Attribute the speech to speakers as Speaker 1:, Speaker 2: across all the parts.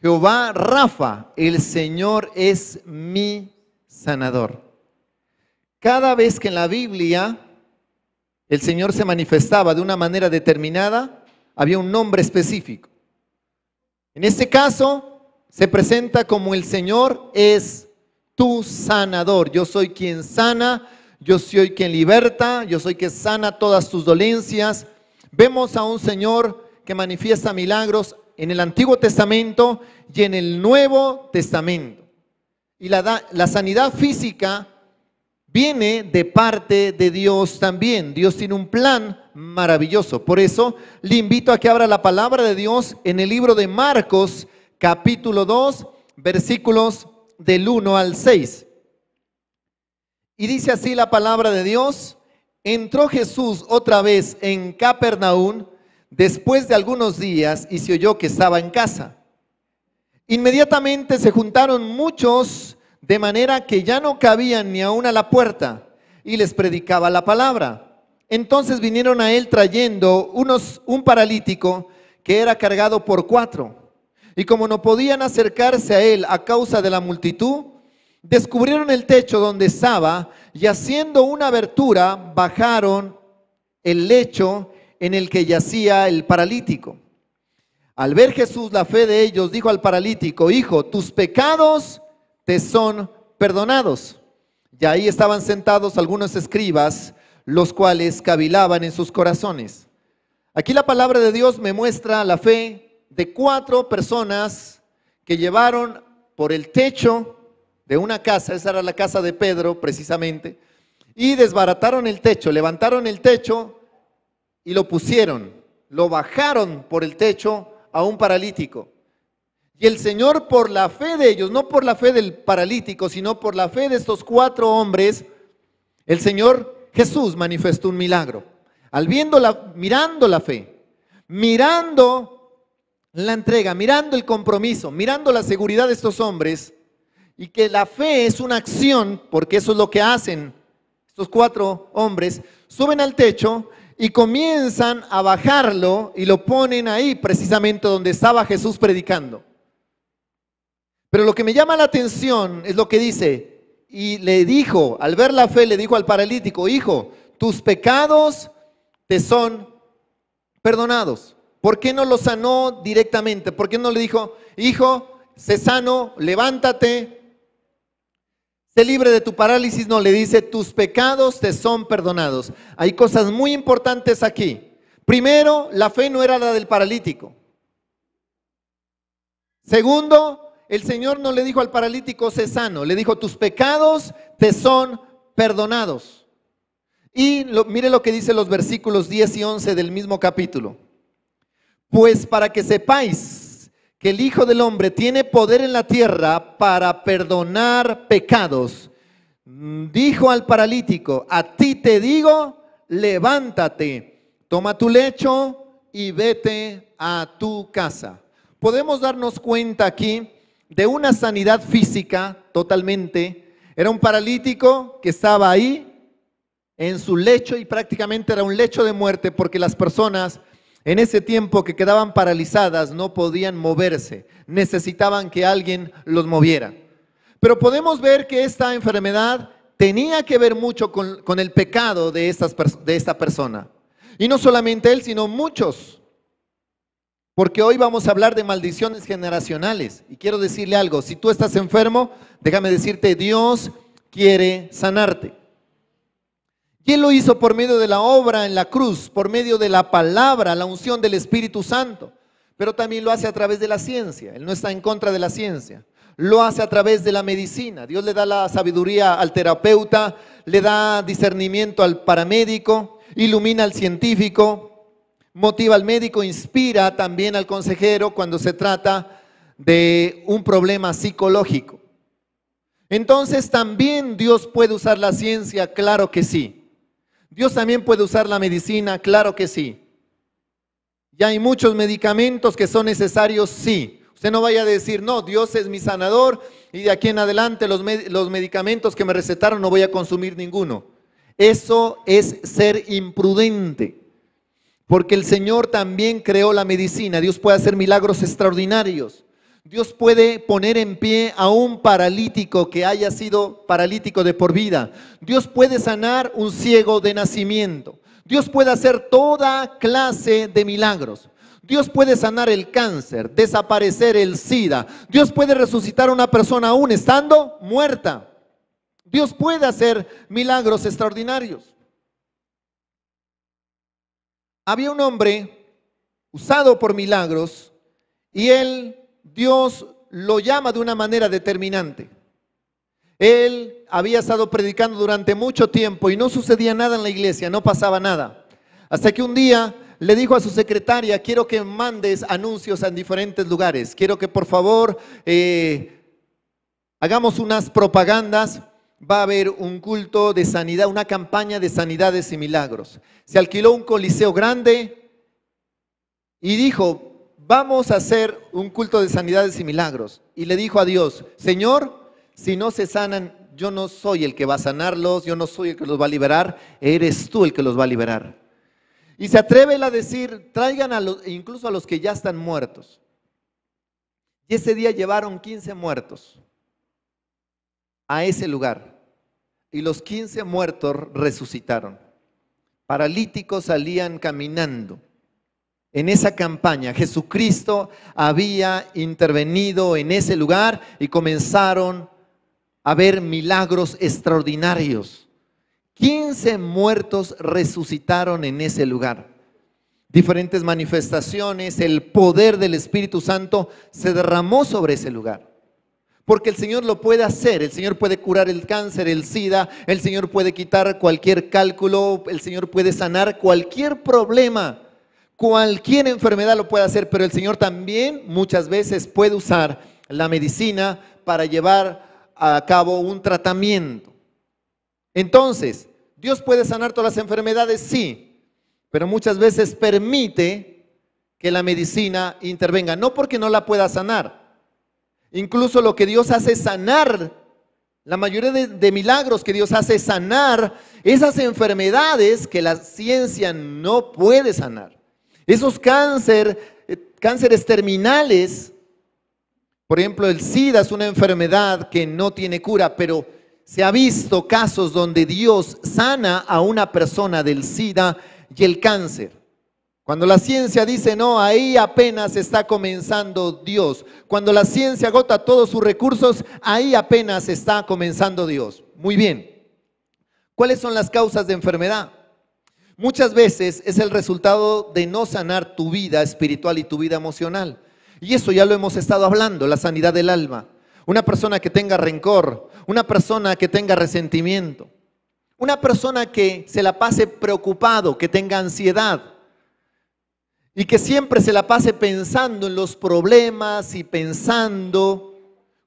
Speaker 1: Jehová Rafa, el Señor es mi sanador. Cada vez que en la Biblia el Señor se manifestaba de una manera determinada, había un nombre específico. En este caso, se presenta como el Señor es tu sanador. Yo soy quien sana, yo soy quien liberta, yo soy quien sana todas tus dolencias. Vemos a un Señor que manifiesta milagros en el Antiguo Testamento y en el Nuevo Testamento. Y la, sanidad física viene de parte de Dios también. Dios tiene un plan maravilloso. Por eso le invito a que abra la palabra de Dios en el libro de Marcos capítulo 2 versículos del 1 al 6. Y dice así la palabra de Dios, entró Jesús otra vez en Capernaum después de algunos días y se oyó que estaba en casa. Inmediatamente se juntaron muchos, de manera que ya no cabían ni aún a la puerta, y les predicaba la palabra. Entonces vinieron a él trayendo unos, un paralítico que era cargado por cuatro. Y como no podían acercarse a él a causa de la multitud, descubrieron el techo donde estaba y haciendo una abertura bajaron el lecho en el que yacía el paralítico. Al ver Jesús la fe de ellos, dijo al paralítico, hijo, tus pecados te son perdonados. Y ahí estaban sentados algunos escribas, los cuales cavilaban en sus corazones. Aquí la palabra de Dios me muestra la fe de cuatro personas que llevaron por el techo de una casa, esa era la casa de Pedro precisamente, y desbarataron el techo, levantaron el techo y lo pusieron, lo bajaron por el techo a un paralítico. Y el Señor por la fe de ellos, no por la fe del paralítico, sino por la fe de estos cuatro hombres, el Señor Jesús manifestó un milagro. Al viendo la, mirando la fe, mirando la entrega, mirando el compromiso, mirando la seguridad de estos hombres, y que la fe es una acción, porque eso es lo que hacen estos cuatro hombres, suben al techo y comienzan a bajarlo y lo ponen ahí, precisamente donde estaba Jesús predicando. Pero lo que me llama la atención es lo que dice, y le dijo, al ver la fe, le dijo al paralítico, hijo, tus pecados te son perdonados. ¿Por qué no lo sanó directamente? ¿Por qué no le dijo, hijo, se sano, levántate, libre de tu parálisis, no, le dice, tus pecados te son perdonados. Hay cosas muy importantes aquí. Primero, la fe no era la del paralítico. Segundo, el Señor no le dijo al paralítico, sé sano, le dijo, tus pecados te son perdonados. Y mire lo que dice los versículos 10 y 11 del mismo capítulo. Pues para que sepáis que el Hijo del Hombre tiene poder en la tierra para perdonar pecados, mm, dijo al paralítico, a ti te digo, levántate, toma tu lecho y vete a tu casa. Podemos darnos cuenta aquí de una sanidad física totalmente. Era un paralítico que estaba ahí en su lecho y prácticamente era un lecho de muerte porque las personas en ese tiempo que quedaban paralizadas, no podían moverse, necesitaban que alguien los moviera. Pero podemos ver que esta enfermedad tenía que ver mucho con, el pecado de, de esta persona. Y no solamente él, sino muchos. Porque hoy vamos a hablar de maldiciones generacionales. Y quiero decirle algo, si tú estás enfermo, déjame decirte, Dios quiere sanarte. Y lo hizo por medio de la obra en la cruz, por medio de la palabra, la unción del Espíritu Santo. Pero también lo hace a través de la ciencia. Él no está en contra de la ciencia. Lo hace a través de la medicina. Dios le da la sabiduría al terapeuta, le da discernimiento al paramédico, ilumina al científico, motiva al médico, inspira también al consejero cuando se trata de un problema psicológico. Entonces también Dios puede usar la ciencia, claro que sí. Dios también puede usar la medicina, claro que sí. Ya hay muchos medicamentos que son necesarios, sí. Usted no vaya a decir, no, Dios es mi sanador y de aquí en adelante los, los medicamentos que me recetaron no voy a consumir ninguno. Eso es ser imprudente. Porque el Señor también creó la medicina. Dios puede hacer milagros extraordinarios. Dios puede poner en pie a un paralítico que haya sido paralítico de por vida. Dios puede sanar un ciego de nacimiento. Dios puede hacer toda clase de milagros. Dios puede sanar el cáncer, desaparecer el SIDA. Dios puede resucitar a una persona aún estando muerta. Dios puede hacer milagros extraordinarios. Había un hombre usado por milagros y él Dios lo llama de una manera determinante. Él había estado predicando durante mucho tiempo y no sucedía nada en la iglesia, no pasaba nada. Hasta que un día le dijo a su secretaria, quiero que mandes anuncios en diferentes lugares, quiero que por favor eh, hagamos unas propagandas, va a haber un culto de sanidad, una campaña de sanidades y milagros. Se alquiló un coliseo grande y dijo, vamos a hacer un culto de sanidades y milagros. Y le dijo a Dios, Señor, si no se sanan, yo no soy el que va a sanarlos, yo no soy el que los va a liberar, eres tú el que los va a liberar. Y se atreve a decir, traigan a los, incluso a los que ya están muertos. Y ese día llevaron 15 muertos a ese lugar. Y los 15 muertos resucitaron. Paralíticos salían caminando. En esa campaña Jesucristo había intervenido en ese lugar y comenzaron a ver milagros extraordinarios. 15 muertos resucitaron en ese lugar. Diferentes manifestaciones, el poder del Espíritu Santo se derramó sobre ese lugar. Porque el Señor lo puede hacer, el Señor puede curar el cáncer, el SIDA, el Señor puede quitar cualquier cálculo, el Señor puede sanar cualquier problema cualquier enfermedad lo puede hacer, pero el Señor también muchas veces puede usar la medicina para llevar a cabo un tratamiento. Entonces, ¿Dios puede sanar todas las enfermedades? Sí, pero muchas veces permite que la medicina intervenga, no porque no la pueda sanar. Incluso lo que Dios hace es sanar, la mayoría de, milagros que Dios hace es sanar esas enfermedades que la ciencia no puede sanar. Esos cáncer, eh, cánceres terminales, por ejemplo, el SIDA es una enfermedad que no tiene cura, pero se ha visto casos donde Dios sana a una persona del SIDA y el cáncer. Cuando la ciencia dice, no, ahí apenas está comenzando Dios. Cuando la ciencia agota todos sus recursos, ahí apenas está comenzando Dios. Muy bien. ¿Cuáles son las causas de enfermedad? muchas veces es el resultado de no sanar tu vida espiritual y tu vida emocional. Y eso ya lo hemos estado hablando, la sanidad del alma. Una persona que tenga rencor, una persona que tenga resentimiento, una persona que se la pase preocupado, que tenga ansiedad y que siempre se la pase pensando en los problemas y pensando,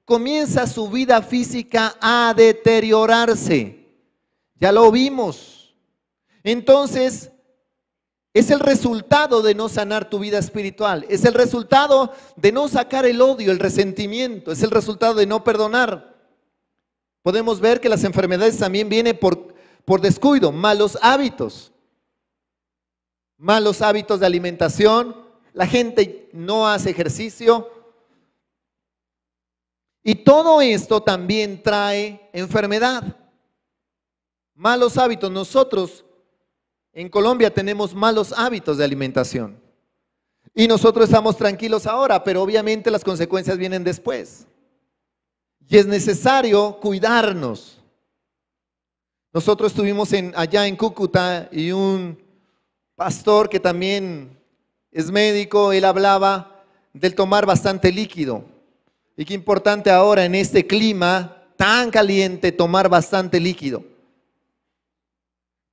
Speaker 1: comienza su vida física a deteriorarse. Ya lo vimos. Entonces, es el resultado de no sanar tu vida espiritual, es el resultado de no sacar el odio, el resentimiento, es el resultado de no perdonar. Podemos ver que las enfermedades también vienen por, por descuido, malos hábitos, malos hábitos de alimentación, la gente no hace ejercicio. Y todo esto también trae enfermedad, malos hábitos. Nosotros en Colombia tenemos malos hábitos de alimentación. Y nosotros estamos tranquilos ahora, pero obviamente las consecuencias vienen después. Y es necesario cuidarnos. Nosotros estuvimos en, allá en Cúcuta y un pastor que también es médico, él hablaba del tomar bastante líquido. Y qué importante ahora en este clima tan caliente tomar bastante líquido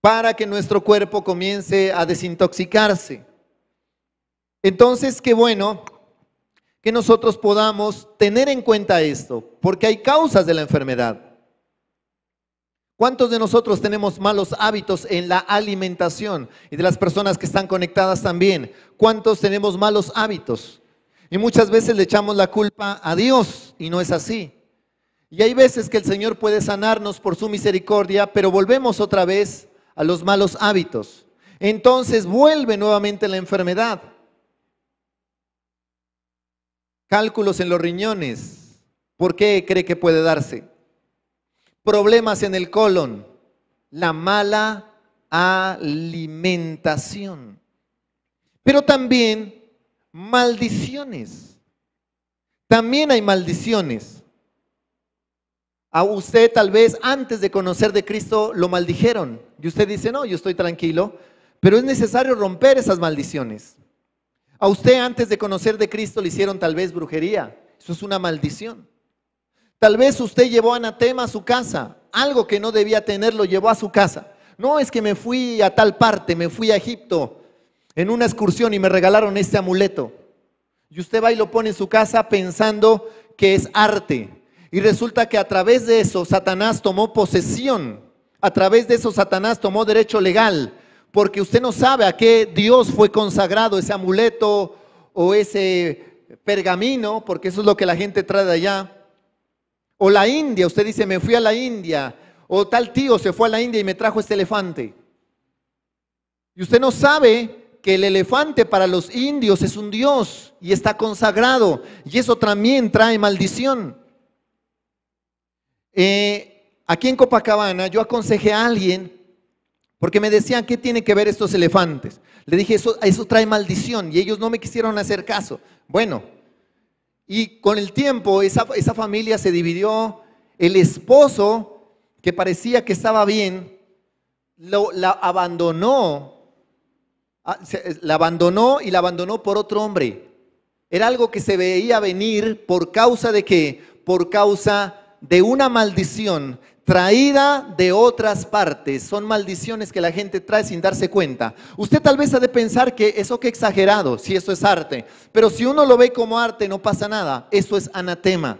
Speaker 1: para que nuestro cuerpo comience a desintoxicarse. Entonces, qué bueno que nosotros podamos tener en cuenta esto, porque hay causas de la enfermedad. ¿Cuántos de nosotros tenemos malos hábitos en la alimentación? Y de las personas que están conectadas también, ¿cuántos tenemos malos hábitos? Y muchas veces le echamos la culpa a Dios y no es así. Y hay veces que el Señor puede sanarnos por su misericordia, pero volvemos otra vez a los malos hábitos. Entonces vuelve nuevamente la enfermedad. Cálculos en los riñones. ¿Por qué cree que puede darse? Problemas en el colon. La mala alimentación. Pero también maldiciones. También hay maldiciones. A usted tal vez antes de conocer de Cristo lo maldijeron y usted dice, no, yo estoy tranquilo, pero es necesario romper esas maldiciones. A usted antes de conocer de Cristo le hicieron tal vez brujería, eso es una maldición. Tal vez usted llevó anatema a su casa, algo que no debía tener lo llevó a su casa. No es que me fui a tal parte, me fui a Egipto en una excursión y me regalaron este amuleto. Y usted va y lo pone en su casa pensando que es arte, y resulta que a través de eso Satanás tomó posesión, a través de eso Satanás tomó derecho legal, porque usted no sabe a qué Dios fue consagrado ese amuleto o ese pergamino, porque eso es lo que la gente trae de allá. O la India, usted dice, me fui a la India, o tal tío se fue a la India y me trajo este elefante. Y usted no sabe que el elefante para los indios es un dios y está consagrado, y eso también trae maldición. Eh, aquí en Copacabana yo aconsejé a alguien porque me decían, ¿qué tiene que ver estos elefantes? Le dije, eso, eso trae maldición y ellos no me quisieron hacer caso. Bueno, y con el tiempo esa, esa familia se dividió, el esposo que parecía que estaba bien, lo, la abandonó, ah, la abandonó y la abandonó por otro hombre. Era algo que se veía venir por causa de que Por causa de una maldición traída de otras partes. Son maldiciones que la gente trae sin darse cuenta. Usted tal vez ha de pensar que eso que exagerado, si eso es arte. Pero si uno lo ve como arte no pasa nada. Eso es anatema.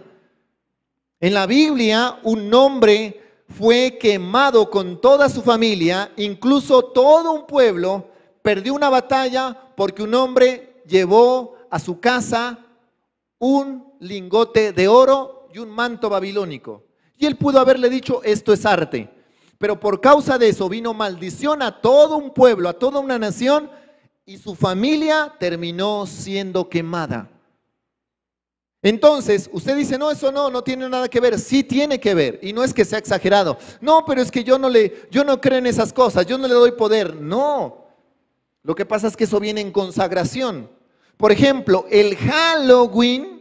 Speaker 1: En la Biblia un hombre fue quemado con toda su familia, incluso todo un pueblo perdió una batalla porque un hombre llevó a su casa un lingote de oro y un manto babilónico. Y él pudo haberle dicho, esto es arte. Pero por causa de eso vino maldición a todo un pueblo, a toda una nación, y su familia terminó siendo quemada. Entonces, usted dice, no, eso no, no tiene nada que ver. Sí tiene que ver. Y no es que sea exagerado. No, pero es que yo no le, yo no creo en esas cosas, yo no le doy poder. No. Lo que pasa es que eso viene en consagración. Por ejemplo, el Halloween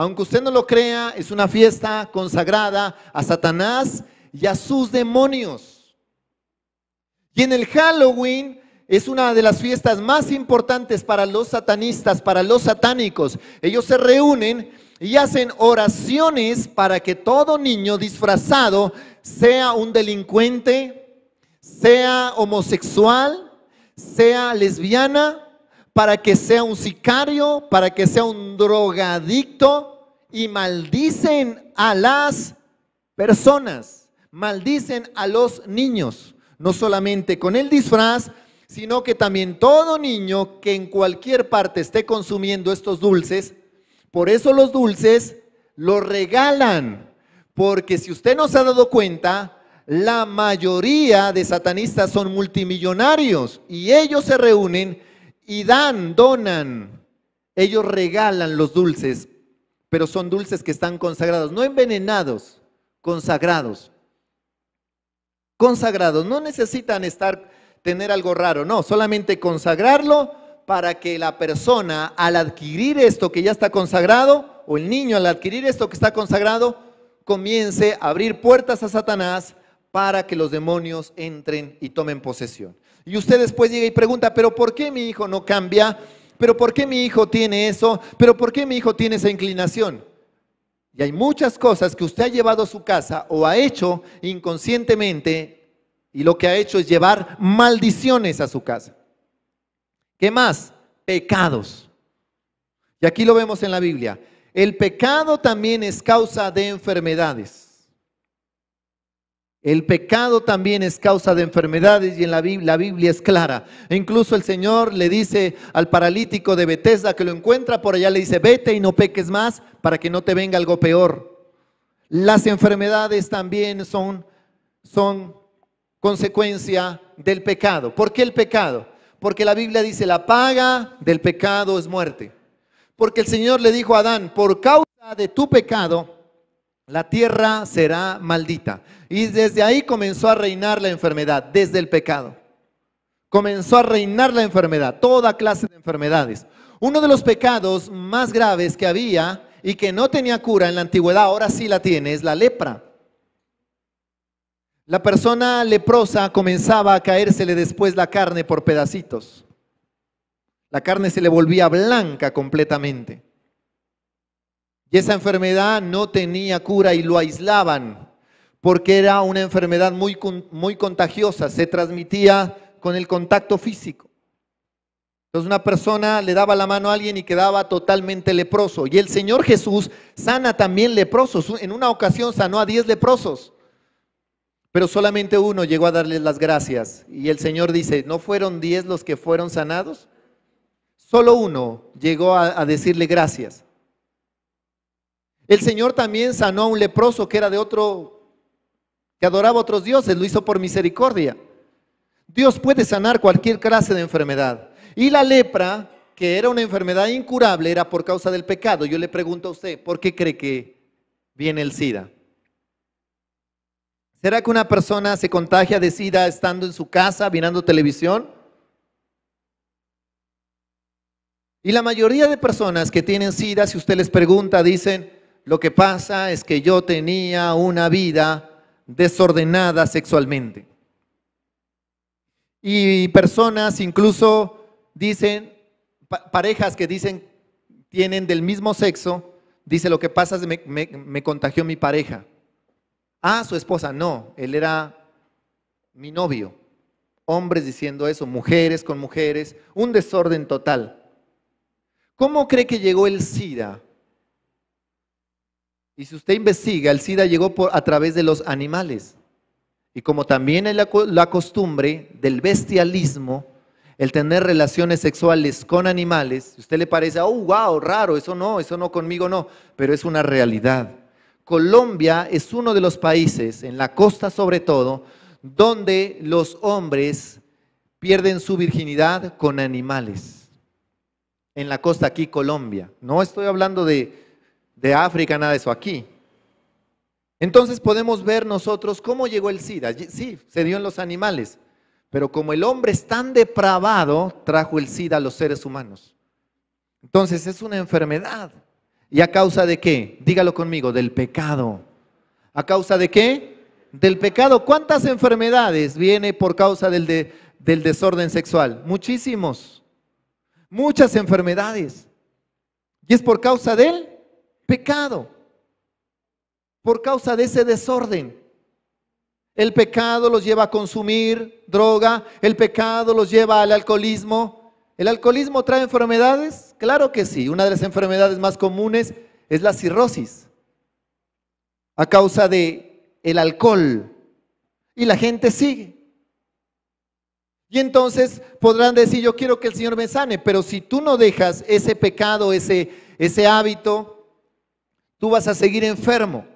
Speaker 1: aunque usted no lo crea, es una fiesta consagrada a Satanás y a sus demonios. Y en el Halloween es una de las fiestas más importantes para los satanistas, para los satánicos. Ellos se reúnen y hacen oraciones para que todo niño disfrazado sea un delincuente, sea homosexual, sea lesbiana, para que sea un sicario, para que sea un drogadicto y maldicen a las personas, maldicen a los niños, no solamente con el disfraz, sino que también todo niño que en cualquier parte esté consumiendo estos dulces, por eso los dulces los regalan, porque si usted no se ha dado cuenta, la mayoría de satanistas son multimillonarios y ellos se reúnen y dan, donan. Ellos regalan los dulces, pero son dulces que están consagrados, no envenenados, consagrados. Consagrados, no necesitan estar tener algo raro, no, solamente consagrarlo para que la persona al adquirir esto que ya está consagrado, o el niño al adquirir esto que está consagrado, comience a abrir puertas a Satanás para que los demonios entren y tomen posesión. Y usted después llega y pregunta, pero ¿por qué mi hijo no cambia? ¿Pero por qué mi hijo tiene eso? ¿Pero por qué mi hijo tiene esa inclinación? Y hay muchas cosas que usted ha llevado a su casa o ha hecho inconscientemente y lo que ha hecho es llevar maldiciones a su casa. ¿Qué más? Pecados. Y aquí lo vemos en la Biblia. El pecado también es causa de enfermedades. El pecado también es causa de enfermedades y en la Biblia, la es clara. incluso el Señor le dice al paralítico de Betesda que lo encuentra por allá, le dice, vete y no peques más para que no te venga algo peor. Las enfermedades también son, son consecuencia del pecado. ¿Por qué el pecado? Porque la Biblia dice, la paga del pecado es muerte. Porque el Señor le dijo a Adán, por causa de tu pecado, la tierra será maldita. Y desde ahí comenzó a reinar la enfermedad, desde el pecado. Comenzó a reinar la enfermedad, toda clase de enfermedades. Uno de los pecados más graves que había y que no tenía cura en la antigüedad, ahora sí la tiene, es la lepra. La persona leprosa comenzaba a caérsele después la carne por pedacitos. La carne se le volvía blanca completamente. Y esa enfermedad no tenía cura y lo aislaban porque era una enfermedad muy, muy contagiosa, se transmitía con el contacto físico. Entonces una persona le daba la mano a alguien y quedaba totalmente leproso. Y el Señor Jesús sana también leprosos. En una ocasión sanó a diez leprosos, pero solamente uno llegó a darles las gracias. Y el Señor dice, ¿no fueron diez los que fueron sanados? Solo uno llegó a decirle gracias. El Señor también sanó a un leproso que era de otro, que adoraba a otros dioses, lo hizo por misericordia. Dios puede sanar cualquier clase de enfermedad. Y la lepra, que era una enfermedad incurable, era por causa del pecado. Yo le pregunto a usted, ¿por qué cree que viene el SIDA? ¿Será que una persona se contagia de SIDA estando en su casa, mirando televisión? Y la mayoría de personas que tienen SIDA, si usted les pregunta, dicen, lo que pasa es que yo tenía una vida desordenada sexualmente. Y personas incluso dicen, parejas que dicen tienen del mismo sexo, dice lo que pasa es que me, me contagió mi pareja. Ah, su esposa, no, él era mi novio. Hombres diciendo eso, mujeres con mujeres, un desorden total. ¿Cómo cree que llegó el SIDA y si usted investiga, el SIDA llegó por, a través de los animales. Y como también es la, costumbre del bestialismo, el tener relaciones sexuales con animales, si usted le parece, oh, wow, raro, eso no, eso no conmigo no, pero es una realidad. Colombia es uno de los países, en la costa sobre todo, donde los hombres pierden su virginidad con animales. En la costa aquí, Colombia. No estoy hablando de, de África, nada de eso aquí. Entonces podemos ver nosotros cómo llegó el SIDA. Sí, se dio en los animales, pero como el hombre es tan depravado, trajo el SIDA a los seres humanos. Entonces es una enfermedad. ¿Y a causa de qué? Dígalo conmigo, del pecado. ¿A causa de qué? Del pecado. ¿Cuántas enfermedades viene por causa del, del desorden sexual? Muchísimos. Muchas enfermedades. Y es por causa de él? pecado por causa de ese desorden. El pecado los lleva a consumir droga, el pecado los lleva al alcoholismo. ¿El alcoholismo trae enfermedades? Claro que sí. Una de las enfermedades más comunes es la cirrosis a causa de el alcohol. Y la gente sigue. Y entonces podrán decir, yo quiero que el Señor me sane, pero si tú no dejas ese pecado, ese, ese hábito, tú vas a seguir enfermo.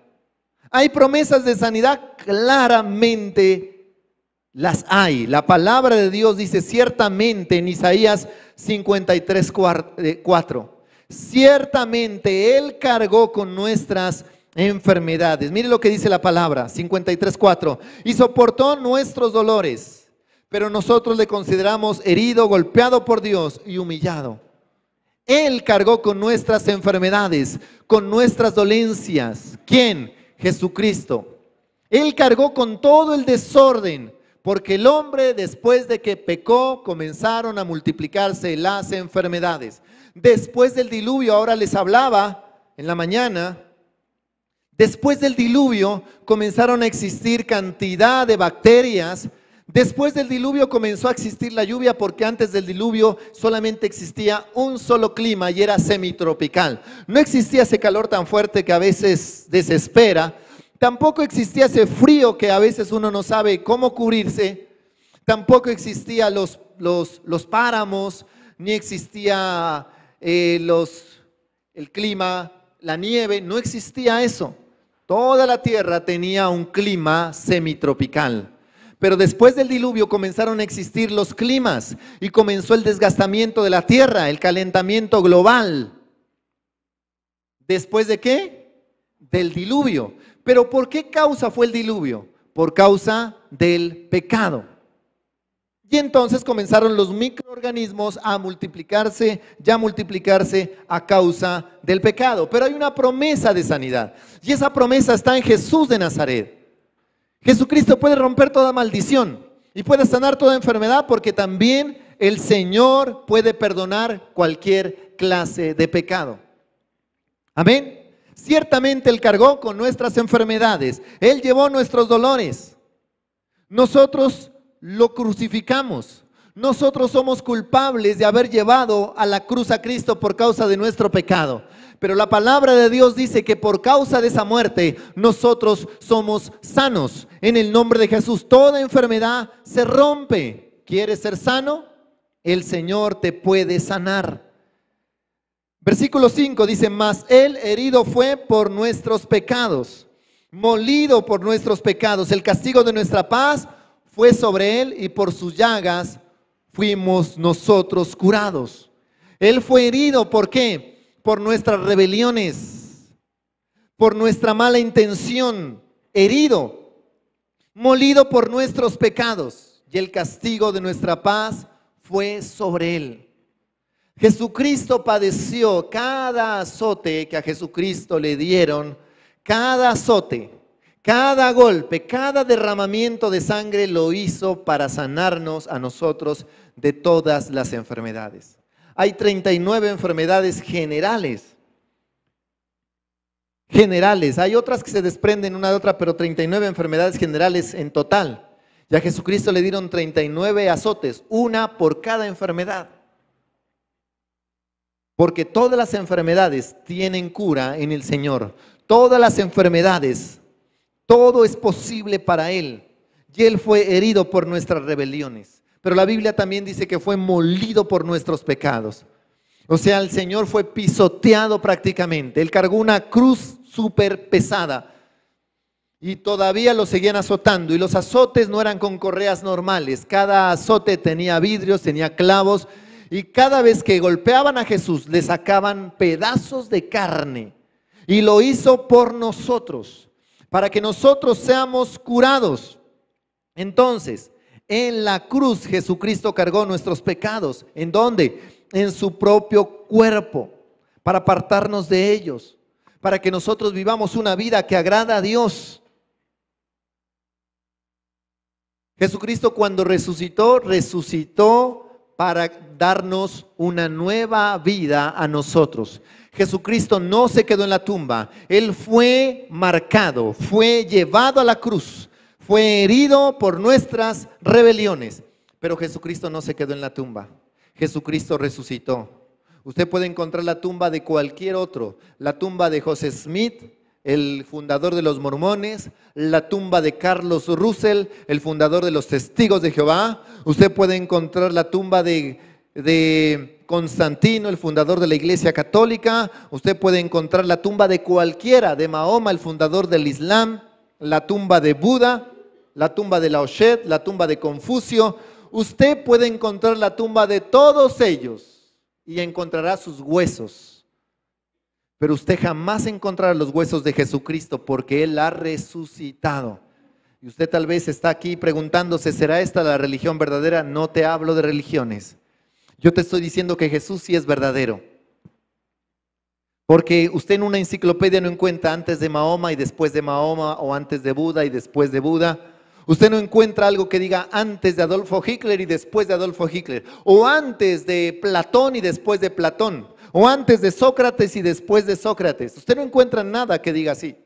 Speaker 1: Hay promesas de sanidad, claramente las hay. La palabra de Dios dice ciertamente en Isaías 53, 4, eh, ciertamente Él cargó con nuestras enfermedades. Mire lo que dice la palabra, 53:4. 4, y soportó nuestros dolores, pero nosotros le consideramos herido, golpeado por Dios y humillado. Él cargó con nuestras enfermedades, con nuestras dolencias. ¿Quién? Jesucristo. Él cargó con todo el desorden, porque el hombre después de que pecó comenzaron a multiplicarse las enfermedades. Después del diluvio, ahora les hablaba en la mañana, después del diluvio comenzaron a existir cantidad de bacterias, Después del diluvio comenzó a existir la lluvia porque antes del diluvio solamente existía un solo clima y era semitropical. No existía ese calor tan fuerte que a veces desespera. Tampoco existía ese frío que a veces uno no sabe cómo cubrirse. Tampoco existían los, páramos, ni existía eh, el clima, la nieve. No existía eso. Toda la tierra tenía un clima semitropical. Pero después del diluvio comenzaron a existir los climas y comenzó el desgastamiento de la tierra, el calentamiento global. ¿Después de qué? Del diluvio. Pero ¿por qué causa fue el diluvio? Por causa del pecado. Y entonces comenzaron los microorganismos a multiplicarse, ya multiplicarse a causa del pecado. Pero hay una promesa de sanidad. Y esa promesa está en Jesús de Nazaret. Jesucristo puede romper toda maldición y puede sanar toda enfermedad porque también el Señor puede perdonar cualquier clase de pecado. Amén. Ciertamente Él cargó con nuestras enfermedades, Él llevó nuestros dolores. Nosotros lo crucificamos. Nosotros somos culpables de haber llevado a la cruz a Cristo por causa de nuestro pecado. Pero la palabra de Dios dice que por causa de esa muerte nosotros somos sanos. En el nombre de Jesús toda enfermedad se rompe. ¿Quieres ser sano? El Señor te puede sanar. Versículo 5 dice, mas él herido fue por nuestros pecados, molido por nuestros pecados. El castigo de nuestra paz fue sobre él y por sus llagas fuimos nosotros curados. Él fue herido, ¿por qué? por nuestras rebeliones, por nuestra mala intención, herido, molido por nuestros pecados, y el castigo de nuestra paz fue sobre él. Jesucristo padeció cada azote que a Jesucristo le dieron, cada azote, cada golpe, cada derramamiento de sangre lo hizo para sanarnos a nosotros de todas las enfermedades hay 39 enfermedades generales. Generales. Hay otras que se desprenden una de otra, pero 39 enfermedades generales en total. Ya a Jesucristo le dieron 39 azotes, una por cada enfermedad. Porque todas las enfermedades tienen cura en el Señor. Todas las enfermedades, todo es posible para Él. Y Él fue herido por nuestras rebeliones. Pero la Biblia también dice que fue molido por nuestros pecados. O sea, el Señor fue pisoteado prácticamente. Él cargó una cruz súper pesada. Y todavía lo seguían azotando. Y los azotes no eran con correas normales. Cada azote tenía vidrios, tenía clavos. Y cada vez que golpeaban a Jesús, le sacaban pedazos de carne. Y lo hizo por nosotros, para que nosotros seamos curados. Entonces, en la cruz Jesucristo cargó nuestros pecados. ¿En dónde? En su propio cuerpo, para apartarnos de ellos, para que nosotros vivamos una vida que agrada a Dios. Jesucristo cuando resucitó, resucitó para darnos una nueva vida a nosotros. Jesucristo no se quedó en la tumba, Él fue marcado, fue llevado a la cruz fue herido por nuestras rebeliones. Pero Jesucristo no se quedó en la tumba. Jesucristo resucitó. Usted puede encontrar la tumba de cualquier otro. La tumba de José Smith, el fundador de los mormones, la tumba de Carlos Russell, el fundador de los testigos de Jehová. Usted puede encontrar la tumba de, Constantino, el fundador de la Iglesia Católica. Usted puede encontrar la tumba de cualquiera, de Mahoma, el fundador del Islam, la tumba de Buda, la tumba de Laoshet, la tumba de Confucio. Usted puede encontrar la tumba de todos ellos y encontrará sus huesos. Pero usted jamás encontrará los huesos de Jesucristo porque Él ha resucitado. Y usted tal vez está aquí preguntándose, ¿será esta la religión verdadera? No te hablo de religiones. Yo te estoy diciendo que Jesús sí es verdadero. Porque usted en una enciclopedia no encuentra antes de Mahoma y después de Mahoma o antes de Buda y después de Buda. Usted no encuentra algo que diga antes de Adolfo Hitler y después de Adolfo Hitler, o antes de Platón y después de Platón, o antes de Sócrates y después de Sócrates. Usted no encuentra nada que diga así.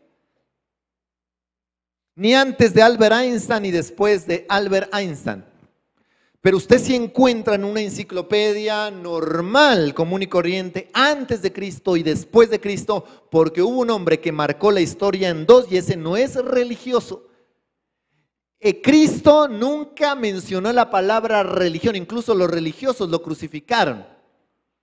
Speaker 1: Ni antes de Albert Einstein y después de Albert Einstein. Pero usted sí encuentra en una enciclopedia normal, común y corriente, antes de Cristo y después de Cristo, porque hubo un hombre que marcó la historia en dos y ese no es religioso eh, Cristo nunca mencionó la palabra religión, incluso los religiosos lo crucificaron.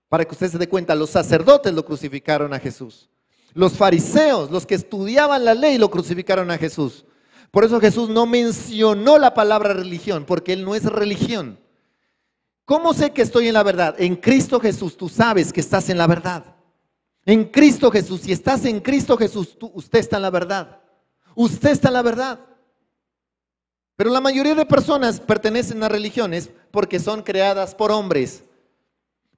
Speaker 1: Para que usted se dé cuenta, los sacerdotes lo crucificaron a Jesús. Los fariseos, los que estudiaban la ley, lo crucificaron a Jesús. Por eso Jesús no mencionó la palabra religión, porque Él no es religión. ¿Cómo sé que estoy en la verdad? En Cristo Jesús tú sabes que estás en la verdad. En Cristo Jesús, si estás en Cristo Jesús, usted está en la verdad. Usted está en la verdad. Pero la mayoría de personas pertenecen a religiones porque son creadas por hombres,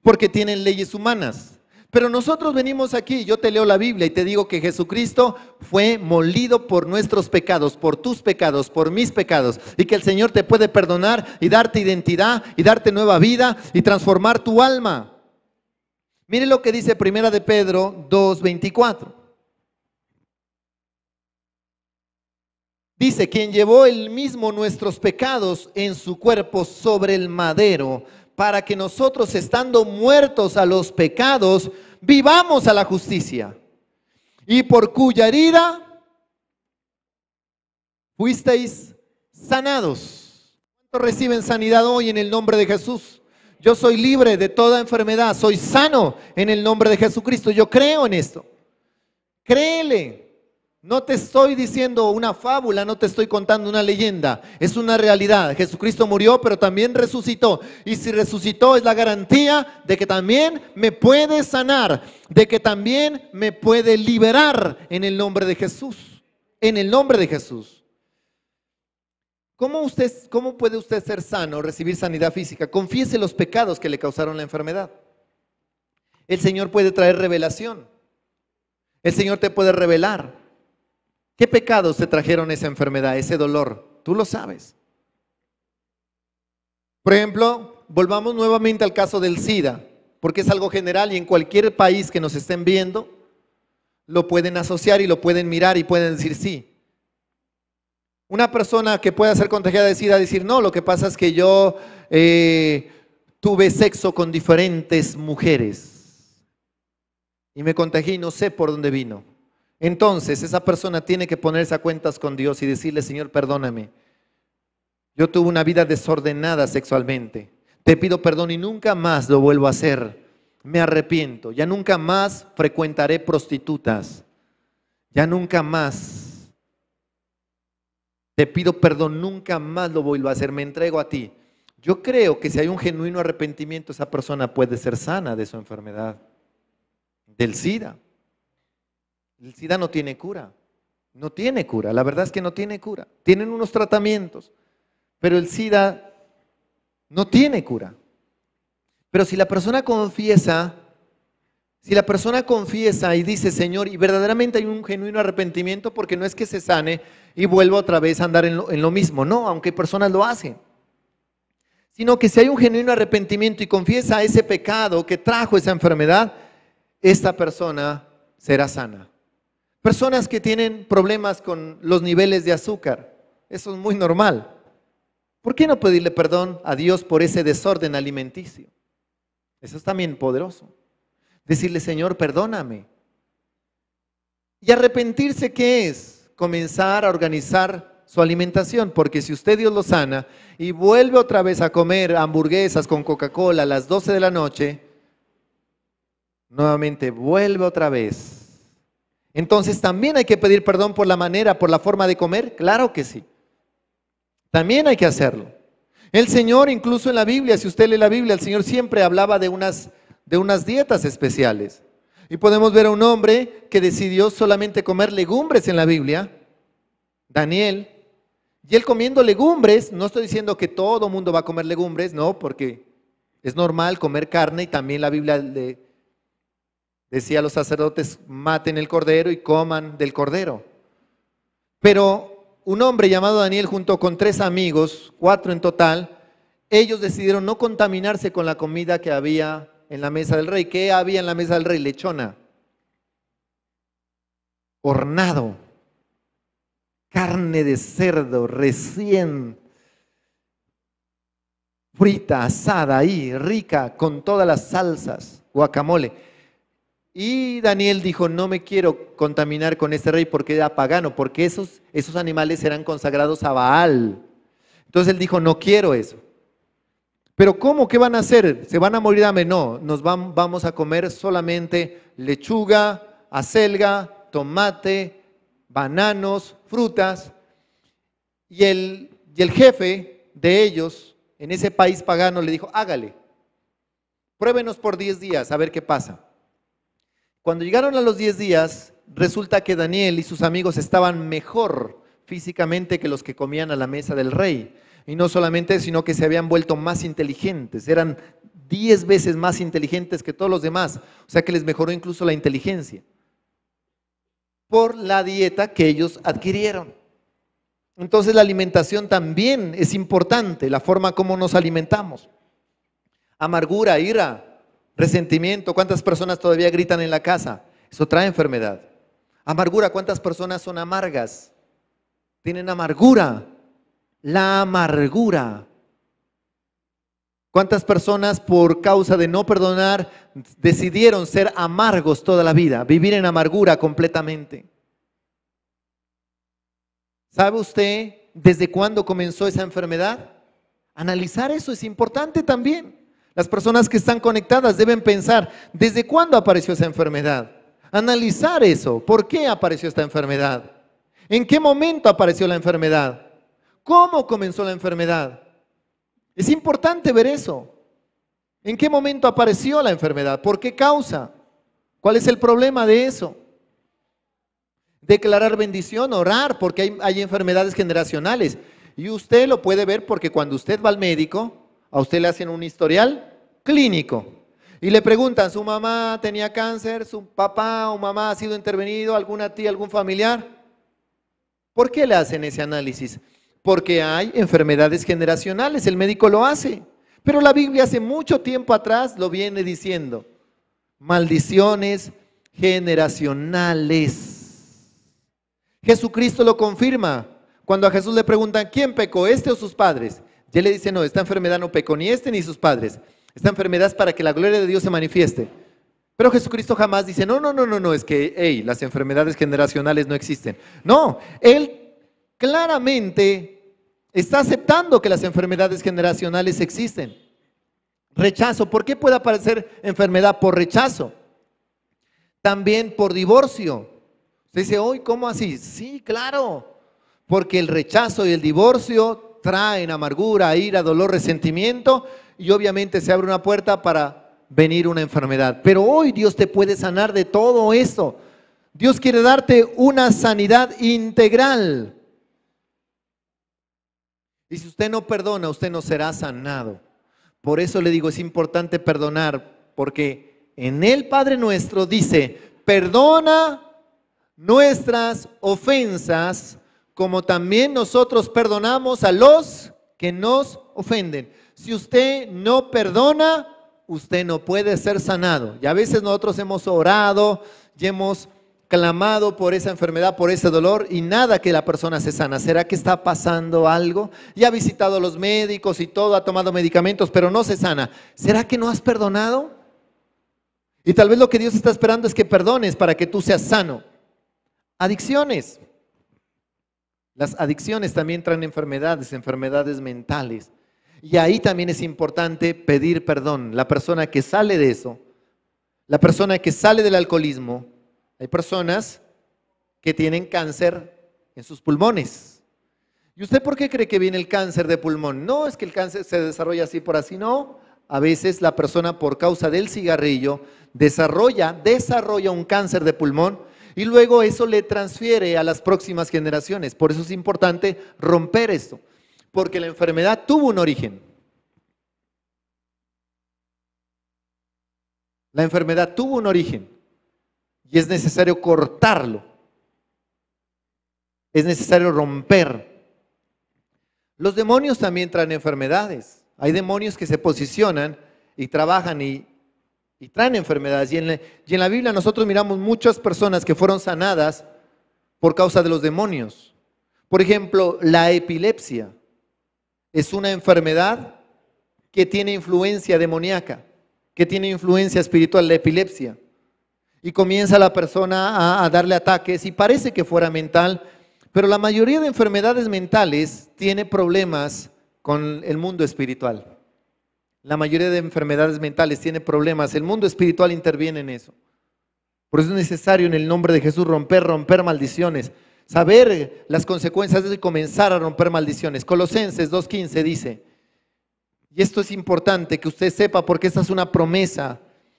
Speaker 1: porque tienen leyes humanas. Pero nosotros venimos aquí, yo te leo la Biblia y te digo que Jesucristo fue molido por nuestros pecados, por tus pecados, por mis pecados, y que el Señor te puede perdonar y darte identidad y darte nueva vida y transformar tu alma. Mire lo que dice Primera de Pedro 2:24. Dice, quien llevó el mismo nuestros pecados en su cuerpo sobre el madero, para que nosotros, estando muertos a los pecados, vivamos a la justicia. Y por cuya herida fuisteis sanados. ¿Cuántos reciben sanidad hoy en el nombre de Jesús? Yo soy libre de toda enfermedad, soy sano en el nombre de Jesucristo. Yo creo en esto. Créele. No te estoy diciendo una fábula, no te estoy contando una leyenda, es una realidad. Jesucristo murió, pero también resucitó. Y si resucitó es la garantía de que también me puede sanar, de que también me puede liberar en el nombre de Jesús. En el nombre de Jesús. ¿Cómo, usted, cómo puede usted ser sano, recibir sanidad física? Confiese los pecados que le causaron la enfermedad. El Señor puede traer revelación. El Señor te puede revelar. ¿Qué pecados te trajeron esa enfermedad, ese dolor? Tú lo sabes. Por ejemplo, volvamos nuevamente al caso del SIDA, porque es algo general y en cualquier país que nos estén viendo, lo pueden asociar y lo pueden mirar y pueden decir sí. Una persona que pueda ser contagiada de SIDA decir, no, lo que pasa es que yo eh, tuve sexo con diferentes mujeres y me contagié y no sé por dónde vino. Entonces esa persona tiene que ponerse a cuentas con Dios y decirle, Señor, perdóname. Yo tuve una vida desordenada sexualmente. Te pido perdón y nunca más lo vuelvo a hacer. Me arrepiento. Ya nunca más frecuentaré prostitutas. Ya nunca más. Te pido perdón, nunca más lo vuelvo a hacer. Me entrego a ti. Yo creo que si hay un genuino arrepentimiento, esa persona puede ser sana de su enfermedad, del SIDA. El SIDA no tiene cura. No tiene cura. La verdad es que no tiene cura. Tienen unos tratamientos, pero el SIDA no tiene cura. Pero si la persona confiesa, si la persona confiesa y dice, Señor, y verdaderamente hay un genuino arrepentimiento porque no es que se sane y vuelva otra vez a andar en lo, en lo mismo, no, aunque personas lo hacen, sino que si hay un genuino arrepentimiento y confiesa ese pecado que trajo esa enfermedad, esta persona será sana. Personas que tienen problemas con los niveles de azúcar. Eso es muy normal. ¿Por qué no pedirle perdón a Dios por ese desorden alimenticio? Eso es también poderoso. Decirle, Señor, perdóname. Y arrepentirse, ¿qué es? Comenzar a organizar su alimentación, porque si usted Dios lo sana y vuelve otra vez a comer hamburguesas con Coca-Cola a las 12 de la noche, nuevamente vuelve otra vez entonces también hay que pedir perdón por la manera, por la forma de comer. Claro que sí. También hay que hacerlo. El Señor, incluso en la Biblia, si usted lee la Biblia, el Señor siempre hablaba de unas, de unas dietas especiales. Y podemos ver a un hombre que decidió solamente comer legumbres en la Biblia, Daniel. Y él comiendo legumbres, no estoy diciendo que todo mundo va a comer legumbres, no, porque es normal comer carne y también la Biblia de, Decía los sacerdotes, maten el cordero y coman del cordero. Pero un hombre llamado Daniel junto con tres amigos, cuatro en total, ellos decidieron no contaminarse con la comida que había en la mesa del rey. ¿Qué había en la mesa del rey? Lechona, hornado, carne de cerdo recién frita, asada ahí, rica, con todas las salsas, guacamole. Y Daniel dijo, no me quiero contaminar con este rey porque era pagano, porque esos, esos animales eran consagrados a Baal. Entonces él dijo, no quiero eso. Pero ¿cómo? ¿Qué van a hacer? ¿Se van a morir a No, nos vamos a comer solamente lechuga, acelga, tomate, bananos, frutas. Y el, y el jefe de ellos en ese país pagano le dijo, hágale, pruébenos por 10 días a ver qué pasa. Cuando llegaron a los 10 días, resulta que Daniel y sus amigos estaban mejor físicamente que los que comían a la mesa del rey. Y no solamente, sino que se habían vuelto más inteligentes, eran 10 veces más inteligentes que todos los demás, o sea que les mejoró incluso la inteligencia por la dieta que ellos adquirieron. Entonces la alimentación también es importante, la forma como nos alimentamos. Amargura, ira, Resentimiento, ¿cuántas personas todavía gritan en la casa? Eso trae enfermedad. Amargura, ¿cuántas personas son amargas? Tienen amargura. La amargura. ¿Cuántas personas por causa de no perdonar decidieron ser amargos toda la vida, vivir en amargura completamente? ¿Sabe usted desde cuándo comenzó esa enfermedad? Analizar eso es importante también. Las personas que están conectadas deben pensar, ¿desde cuándo apareció esa enfermedad? Analizar eso, ¿por qué apareció esta enfermedad? ¿En qué momento apareció la enfermedad? ¿Cómo comenzó la enfermedad? Es importante ver eso. ¿En qué momento apareció la enfermedad? ¿Por qué causa? ¿Cuál es el problema de eso? Declarar bendición, orar, porque hay, hay enfermedades generacionales. Y usted lo puede ver porque cuando usted va al médico, a usted le hacen un historial clínico y le preguntan, ¿su mamá tenía cáncer? ¿Su papá o mamá ha sido intervenido? ¿Alguna tía, algún familiar? ¿Por qué le hacen ese análisis? Porque hay enfermedades generacionales, el médico lo hace. Pero la Biblia hace mucho tiempo atrás lo viene diciendo. Maldiciones generacionales. Jesucristo lo confirma. Cuando a Jesús le preguntan, ¿quién pecó, este o sus padres? él le dice, no, esta enfermedad no pecó ni este ni sus padres. Esta enfermedad es para que la gloria de Dios se manifieste. Pero Jesucristo jamás dice, no, no, no, no, no, es que, las enfermedades generacionales no existen. No, Él claramente está aceptando que las enfermedades generacionales existen. Rechazo, ¿por qué puede aparecer enfermedad? Por rechazo. También por divorcio. Usted dice, hoy, ¿cómo así? Sí, claro, porque el rechazo y el divorcio traen amargura, ira, dolor, resentimiento y obviamente se abre una puerta para venir una enfermedad. Pero hoy Dios te puede sanar de todo eso. Dios quiere darte una sanidad integral. Y si usted no perdona, usted no será sanado. Por eso le digo, es importante perdonar, porque en el Padre nuestro dice, perdona nuestras ofensas como también nosotros perdonamos a los que nos ofenden. Si usted no perdona, usted no puede ser sanado. Y a veces nosotros hemos orado y hemos clamado por esa enfermedad, por ese dolor, y nada que la persona se sana. ¿Será que está pasando algo? Y ha visitado a los médicos y todo, ha tomado medicamentos, pero no se sana. ¿Será que no has perdonado? Y tal vez lo que Dios está esperando es que perdones para que tú seas sano. Adicciones. Las adicciones también traen enfermedades, enfermedades mentales. Y ahí también es importante pedir perdón. La persona que sale de eso, la persona que sale del alcoholismo, hay personas que tienen cáncer en sus pulmones. ¿Y usted por qué cree que viene el cáncer de pulmón? No es que el cáncer se desarrolla así por así, no. A veces la persona por causa del cigarrillo desarrolla, desarrolla un cáncer de pulmón y luego eso le transfiere a las próximas generaciones. Por eso es importante romper esto, porque la enfermedad tuvo un origen. La enfermedad tuvo un origen y es necesario cortarlo. Es necesario romper. Los demonios también traen enfermedades. Hay demonios que se posicionan y trabajan y y traen enfermedades. Y en, la, Biblia nosotros miramos muchas personas que fueron sanadas por causa de los demonios. Por ejemplo, la epilepsia es una enfermedad que tiene influencia demoníaca, que tiene influencia espiritual, la epilepsia. Y comienza la persona a, a darle ataques y parece que fuera mental, pero la mayoría de enfermedades mentales tiene problemas con el mundo espiritual. La mayoría de enfermedades mentales tiene problemas. El mundo espiritual interviene en eso. Por eso es necesario en el nombre de Jesús romper, romper maldiciones. Saber las consecuencias de comenzar a romper maldiciones. Colosenses 2.15 dice, y esto es importante que usted sepa porque esta es una promesa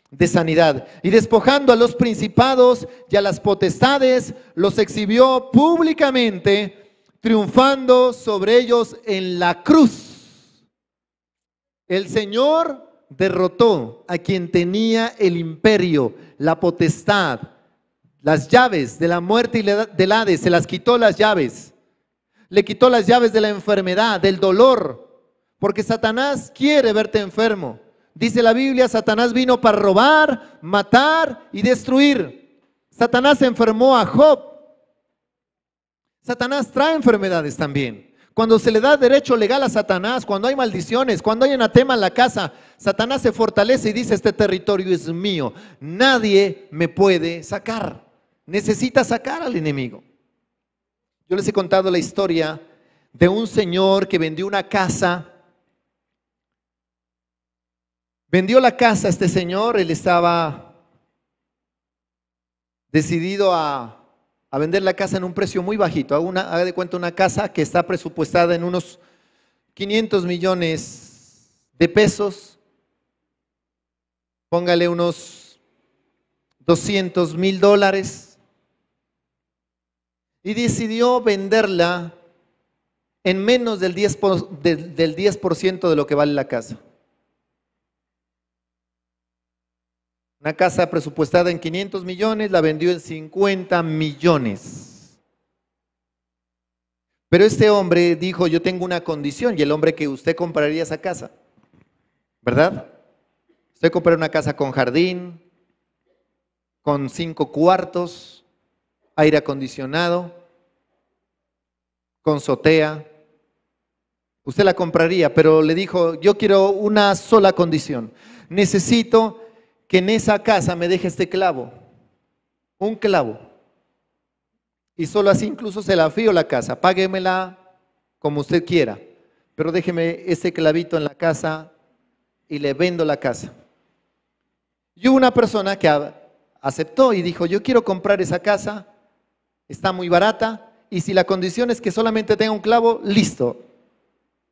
Speaker 1: de sanidad. Y despojando a los principados y a las potestades, los exhibió públicamente, triunfando sobre ellos en la cruz. El Señor derrotó a quien tenía el imperio, la potestad, las llaves de la muerte y del Hades, se las quitó las llaves. Le quitó las llaves de la enfermedad, del dolor, porque Satanás quiere verte enfermo. Dice la Biblia, Satanás vino para robar, matar y destruir. Satanás enfermó a Job. Satanás trae enfermedades también. Cuando se le da derecho legal a Satanás, cuando hay maldiciones, cuando hay anatema en la casa, Satanás se fortalece y dice, este territorio es mío, nadie me puede sacar. Necesita sacar al enemigo. Yo les he contado la historia de un señor que vendió una casa. Vendió la casa a este señor, él estaba decidido a a vender la casa en un precio muy bajito. Haga, de cuenta una casa que está presupuestada en unos 500 millones de pesos. Póngale unos 200 mil dólares. Y decidió venderla en menos del 10%, del 10 de lo que vale la casa. Una casa presupuestada en 500 millones, la vendió en 50 millones. Pero este hombre dijo, yo tengo una condición, y el hombre que usted compraría esa casa, ¿verdad? Usted compraría una casa con jardín, con cinco cuartos, aire acondicionado, con sotea. Usted la compraría, pero le dijo, yo quiero una sola condición. Necesito que en esa casa me deje este clavo, un clavo. Y solo así incluso se la fío la casa, páguemela como usted quiera, pero déjeme ese clavito en la casa y le vendo la casa. Y hubo una persona que aceptó y dijo, yo quiero comprar esa casa, está muy barata, y si la condición es que solamente tenga un clavo, listo,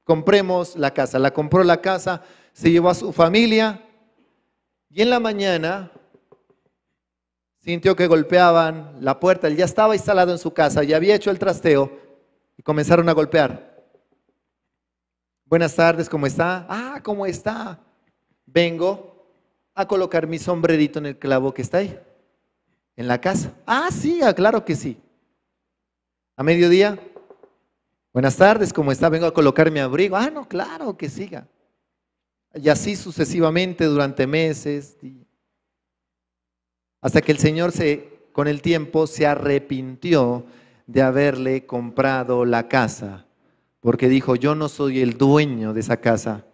Speaker 1: compremos la casa. La compró la casa, se llevó a su familia, y en la mañana sintió que golpeaban la puerta. Él ya estaba instalado en su casa, ya había hecho el trasteo y comenzaron a golpear. Buenas tardes, ¿cómo está? Ah, ¿cómo está? Vengo a colocar mi sombrerito en el clavo que está ahí, en la casa. Ah, sí, ah, claro que sí. A mediodía, buenas tardes, ¿cómo está? Vengo a colocar mi abrigo. Ah, no, claro que siga. Y así sucesivamente durante meses, hasta que el Señor se, con el tiempo se arrepintió de haberle comprado la casa, porque dijo, yo no soy el dueño de esa casa,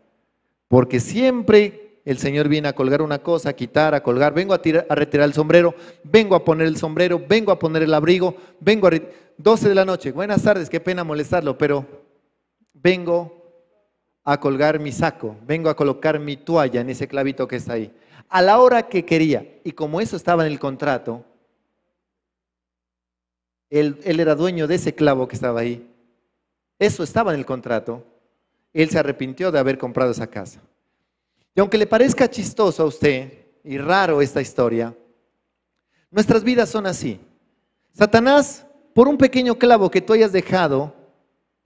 Speaker 1: porque siempre el Señor viene a colgar una cosa, a quitar, a colgar, vengo a, tirar, a retirar el sombrero, vengo a poner el sombrero, vengo a poner el abrigo, vengo a... 12 de la noche, buenas tardes, qué pena molestarlo, pero vengo a colgar mi saco, vengo a colocar mi toalla en ese clavito que está ahí, a la hora que quería. Y como eso estaba en el contrato, él, era dueño de ese clavo que estaba ahí. Eso estaba en el contrato. Él se arrepintió de haber comprado esa casa. Y aunque le parezca chistoso a usted y raro esta historia, nuestras vidas son así. Satanás, por un pequeño clavo que tú hayas dejado,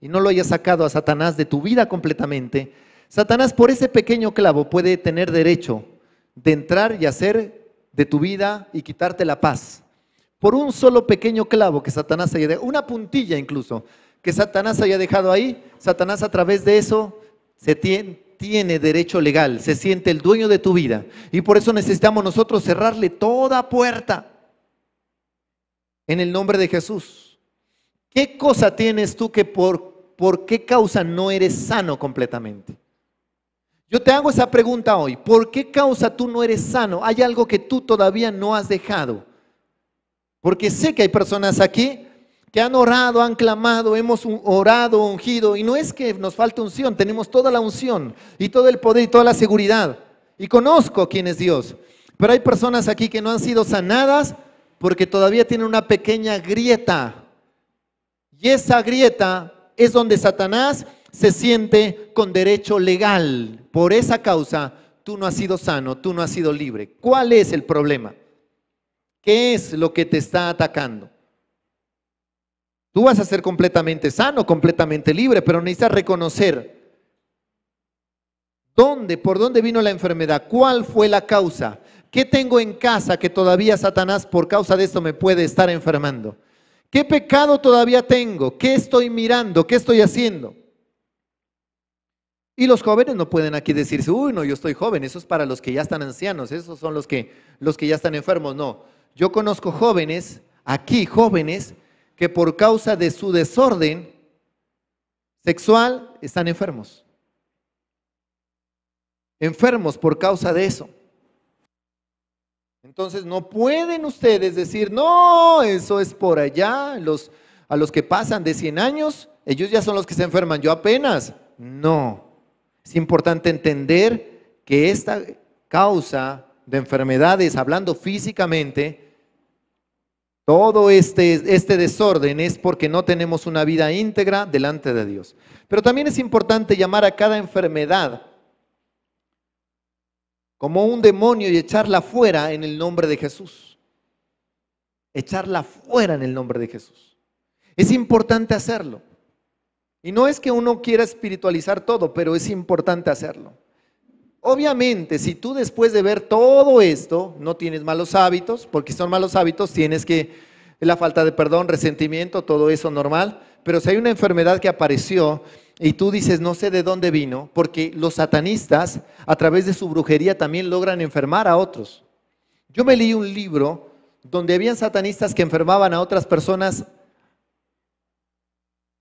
Speaker 1: y no lo hayas sacado a Satanás de tu vida completamente, Satanás por ese pequeño clavo puede tener derecho de entrar y hacer de tu vida y quitarte la paz. Por un solo pequeño clavo que Satanás haya dejado, una puntilla incluso, que Satanás haya dejado ahí, Satanás a través de eso se tiene, tiene derecho legal, se siente el dueño de tu vida. Y por eso necesitamos nosotros cerrarle toda puerta en el nombre de Jesús. ¿Qué cosa tienes tú que por, por qué causa no eres sano completamente? Yo te hago esa pregunta hoy. ¿Por qué causa tú no eres sano? Hay algo que tú todavía no has dejado. Porque sé que hay personas aquí que han orado, han clamado, hemos orado, ungido. Y no es que nos falte unción, tenemos toda la unción y todo el poder y toda la seguridad. Y conozco quién es Dios. Pero hay personas aquí que no han sido sanadas porque todavía tienen una pequeña grieta y esa grieta es donde Satanás se siente con derecho legal. Por esa causa, tú no has sido sano, tú no has sido libre. ¿Cuál es el problema? ¿Qué es lo que te está atacando? Tú vas a ser completamente sano, completamente libre, pero necesitas reconocer dónde, por dónde vino la enfermedad, cuál fue la causa, qué tengo en casa que todavía Satanás por causa de esto me puede estar enfermando. ¿Qué pecado todavía tengo? ¿Qué estoy mirando? ¿Qué estoy haciendo? Y los jóvenes no pueden aquí decirse, uy, no, yo estoy joven, eso es para los que ya están ancianos, esos son los que, los que ya están enfermos. No, yo conozco jóvenes, aquí jóvenes, que por causa de su desorden sexual están enfermos. Enfermos por causa de eso. Entonces no pueden ustedes decir, no, eso es por allá, los, a los que pasan de 100 años, ellos ya son los que se enferman, yo apenas. No, es importante entender que esta causa de enfermedades, hablando físicamente, todo este, este desorden es porque no tenemos una vida íntegra delante de Dios. Pero también es importante llamar a cada enfermedad como un demonio y echarla fuera en el nombre de Jesús. Echarla fuera en el nombre de Jesús. Es importante hacerlo. Y no es que uno quiera espiritualizar todo, pero es importante hacerlo. Obviamente, si tú después de ver todo esto no tienes malos hábitos, porque son malos hábitos, tienes que la falta de perdón, resentimiento, todo eso normal, pero si hay una enfermedad que apareció, y tú dices, no sé de dónde vino, porque los satanistas a través de su brujería también logran enfermar a otros. Yo me leí un libro donde habían satanistas que enfermaban a otras personas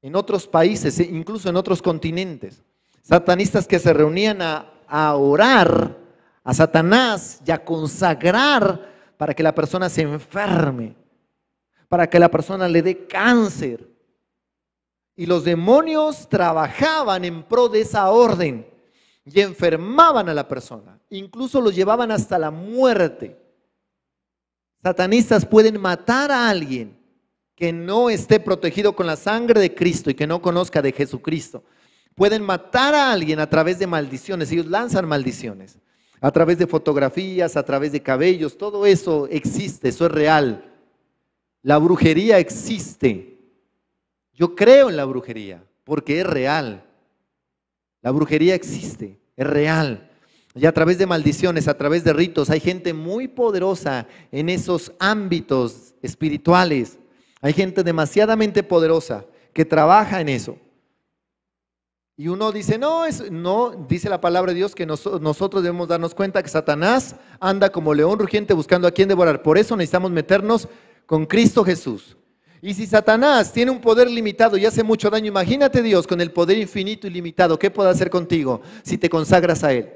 Speaker 1: en otros países, e incluso en otros continentes. Satanistas que se reunían a, a orar a Satanás y a consagrar para que la persona se enferme, para que la persona le dé cáncer y los demonios trabajaban en pro de esa orden y enfermaban a la persona. Incluso los llevaban hasta la muerte. Satanistas pueden matar a alguien que no esté protegido con la sangre de Cristo y que no conozca de Jesucristo. Pueden matar a alguien a través de maldiciones. Ellos lanzan maldiciones. A través de fotografías, a través de cabellos. Todo eso existe, eso es real. La brujería existe. Yo creo en la brujería porque es real. La brujería existe, es real. Y a través de maldiciones, a través de ritos, hay gente muy poderosa en esos ámbitos espirituales. Hay gente demasiadamente poderosa que trabaja en eso. Y uno dice, no, es, no, dice la palabra de Dios que nosotros debemos darnos cuenta que Satanás anda como león rugiente buscando a quien devorar. Por eso necesitamos meternos con Cristo Jesús. Y si Satanás tiene un poder limitado y hace mucho daño, imagínate Dios con el poder infinito y limitado, ¿qué puede hacer contigo si te consagras a Él?